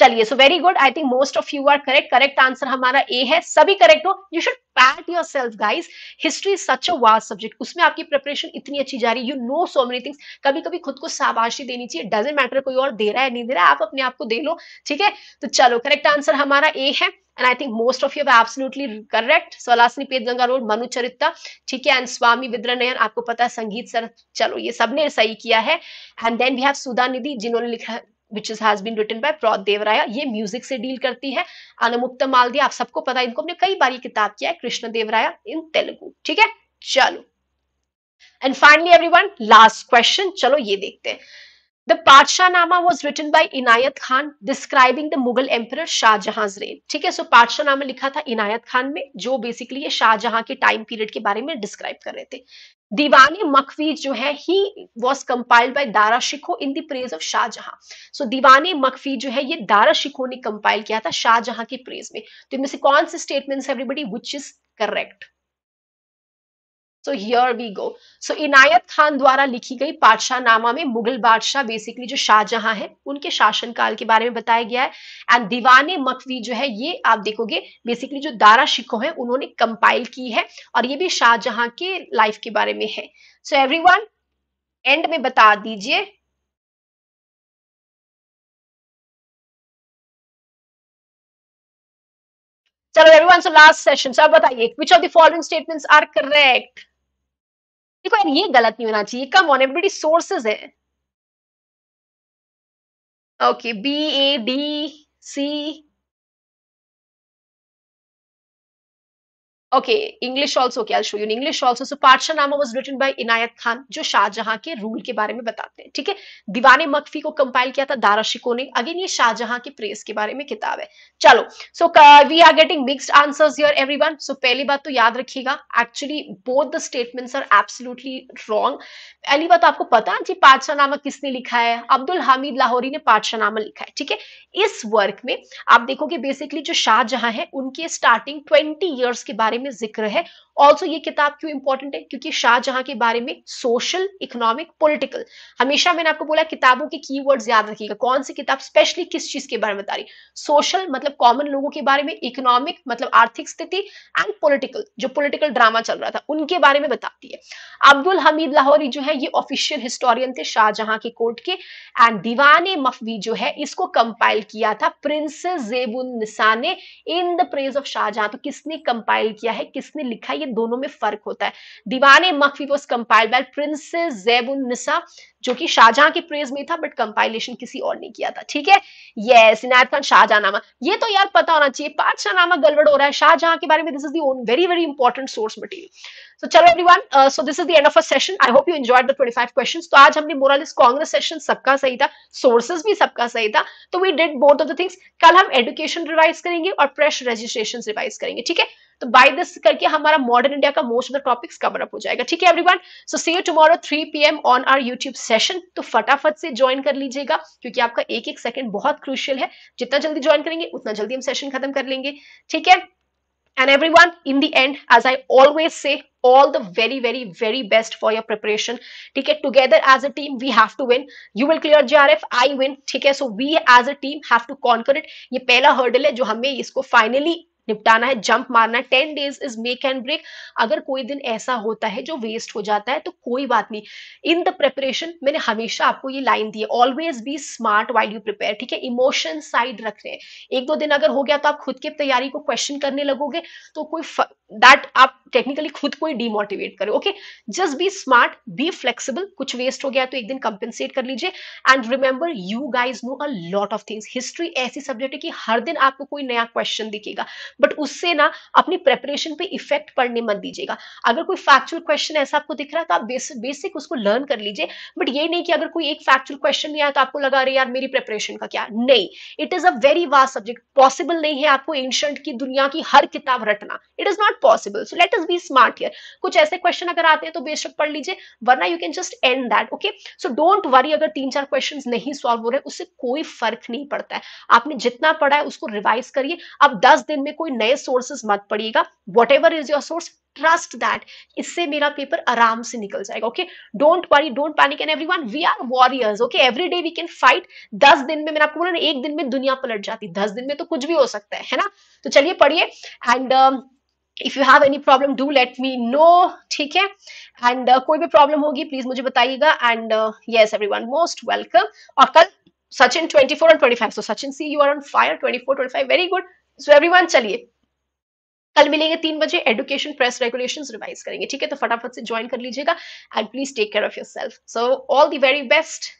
चलिए so very good I think most of you are correct correct answer हमारा ए है सभी करेक्ट हो you should pat yourself guys history such a vast subject उसमें आपकी प्रिपरेशन इतनी अच्छी जा रही है you know so many things कभी कभी खुद को शाबाशी देनी चाहिए डजेंट मैटर कोई और दे रहा है नहीं दे रहा है आप अपने आप को दे लो ठीक है तो चलो करेक्ट आंसर हमारा ए है and I think most of you have absolutely correct. Swalasni Pedganga Road, Manu Charitta, ठीक है, and Swami Vidranayan, आपको पता है संगीत सर चलो ये सबने सही किया है and then we have sudha nidhi जिन्होंने लिखा which is has been written by Prauda Devaraya ये म्यूजिक से डील करती है अनमुक्त मालदी आप सबको पता है इनको हमने कई बार ये किताब किया है कृष्ण देवराया इन तेलुगु ठीक है चलो and finally every one last question चलो ये देखते हैं The Patshanama was written by Inayat Khan describing the Mughal emperor Shahjahan's reign. ठीक है सो पाठशानामा लिखा था इनायत खान में जो बेसिकली ये शाहजहां के टाइम पीरियड के बारे में डिस्क्राइब कर रहे थे दीवानी मखवी जो है he was compiled by Dara Shikoh in the praise of Shahjahan सो दीवानी मखवी जो है ये दारा शिखो ने कंपाइल किया था शाहजहां के प्रेज में तो इनमें से कौन से statements everybody which is correct so here we go so Inayat Khan द्वारा लिखी गई नामा में मुगल बादशाह बेसिकली जो शाहजहां है उनके शासनकाल के बारे में बताया गया है एंड दीवाने मकवी जो है ये आप देखोगे बेसिकली जो दारा शिको है उन्होंने कंपाइल की है और ये भी शाहजहां के लाइफ के बारे में है सो एवरी एंड में बता दीजिए चलो एवरीवन सो लास्ट सेशन सब बताइए which of the following statements are correct देखो यार ये गलत नहीं होना चाहिए कम ऑन एवरीबडी सोर्सेज है okay B A D C English also also okay i'll show you in english also so parchanama was written by inayat khan jo Shahjahan के rule के बारे में बताते हैं ठीक है दीवाने मकफी को कंपाइल किया था दारा शिको ने अगेन ये शाहजहां के प्रेस के बारे में किताब है चलो so we are getting mixed answers here everyone so पहली बात तो याद रखिएगा actually both the statements are absolutely wrong पहली बात तो आपको पता जी नामा किसने लिखा है अब्दुल हामिद लाहौरी ने नामा लिखा है ठीक है इस वर्क में आप देखोगे बेसिकली जो शाहजहां है उनके स्टार्टिंग ट्वेंटी ईयर्स के बारे में जिक्र है ऑल्सो ये किताब क्यों इंपॉर्टेंट है क्योंकि शाहजहां के बारे में सोशल इकोनॉमिक पोलिटिकल हमेशा मैंने आपको बोला किताबों के की याद रखिएगा कौन सी किताब स्पेशली किस चीज के बारे में बता रही सोशल मतलब कॉमन लोगों के बारे में इकोनॉमिक मतलब आर्थिक स्थिति एंड पोलिटिकल जो पोलिटिकल ड्रामा चल रहा था उनके बारे में बताती है अब्दुल हमीद लाहौरी जो है ये ऑफिशियल हिस्टोरियन थे शाहजहां के कोर्ट के एंड दीवान मफवी जो है इसको कंपाइल किया था प्रिंस जेबुल निसा ने in the praise of Shahjahan तो किसने कंपाइल किया है किसने लिखा ये दोनों में फर्क होता है Diwan Makhfi was compiled by princess Zebunnisa जो कि शाहजहां के प्रेज में था बट कंपाइलेशन किसी और ने किया था ठीक है यस इनायत खान शाहजहां नामा ये तो यार पता होना चाहिए पातशाह नामा गड़बड़ हो रहा है शाहजहां के बारे में this is the very very important source material so चलो everyone so this is the end of a session I hope you enjoyed the 25 questions तो आज हमने मोरालिस कांग्रेस सेशन सबका सही था सोर्सेज भी सबका सही था तो we did both of the things कल हम एजुकेशन रिवाइज करेंगे और प्रेश रजिस्ट्रेशन रिवाइज करेंगे ठीक है तो बाय दिस करके हमारा मॉडर्न इंडिया का most of the topics cover up हो जाएगा ठीक है everyone so see you tomorrow 3 PM on our YouTube session तो फटाफट से ज्वाइन कर लीजिएगा क्योंकि आपका एक एक सेकंड बहुत क्रूशियल है जितना जल्दी ज्वाइन करेंगे उतना जल्दी हम सेशन खत्म कर लेंगे ठीक है and everyone in the end as i always say all the very very very best for your preparation ठीक है together as a team we have to win you will clear jrf i win ठीक है so we as a team have to conquer it ये पहला hurdle है जो हमें इसको finally निपटाना है जंप मारना ten days is make and break अगर कोई दिन ऐसा होता है जो वेस्ट हो जाता है तो कोई बात नहीं इन द प्रिपरेशन मैंने हमेशा आपको ये लाइन दी है always be smart while you prepare ठीक है इमोशन साइड रख रहे हैं एक दो दिन अगर हो गया तो आप खुद की तैयारी को क्वेश्चन करने लगोगे तो कोई दैट आप टेक्निकली खुद को ही डिमोटिवेट करो okay just be smart be flexible कुछ वेस्ट हो गया तो एक दिन कंपेंसेट कर लीजिए and remember you guys know a lot of things history ऐसी सब्जेक्ट है कि हर दिन आपको कोई नया क्वेश्चन दिखेगा बट उससे ना अपनी प्रेपरेशन पे इफेक्ट पड़ने मत दीजिएगा अगर कोई फैक्चुअल क्वेश्चन ऐसा आपको दिख रहा है तो आप बेसिक बेसिक उसको लर्न कर लीजिए बट ये नहीं कि अगर कोई एक फैक्चुअल क्वेश्चन नहीं आया तो आपको लगा रहे यार मेरी प्रेपरेशन का क्या नहीं it is a very vast subject possible नहीं है आपको एंशंट की दुनिया की हर किताब रटना it is not possible so late let's be smart here कुछ ऐसे क्वेश्चन अगर आते हैं तो बेशक पढ़ लीजिए वरना you can just and that okay so don't worry अगर तीन चार क्वेश्चन नहीं सॉल्व हो रहे उससे कोई फर्क नहीं पड़ता है आपने जितना पढ़ा है उसको रिवाइज करिए अब दस दिन में कोई नए सोर्सेस मत पड़िएगा whatever is your source trust that इससे मेरा पेपर आराम से निकल जाएगा okay don't worry don't panic and everyone we are warriors okay every day we can fight दस दिन में मैंने आपको बोला ना एक दिन में दुनिया पलट जाती दस दिन में तो कुछ भी हो सकता है है ना तो चलिए पढ़िए and if you have any problem do let me know ठीक है एंड uh, कोई भी प्रॉब्लम होगी प्लीज मुझे बताइएगा and yes everyone most welcome और कल Sachin 24 and 25 so Sachin see you are on fire 24 25 very good so everyone चलिए कल मिलेंगे तीन बजे एडुकेशन प्रेस रेगुलेशन रिवाइज करेंगे ठीक है तो फटाफट से ज्वाइन कर लीजिएगा and please take care of yourself so all the very best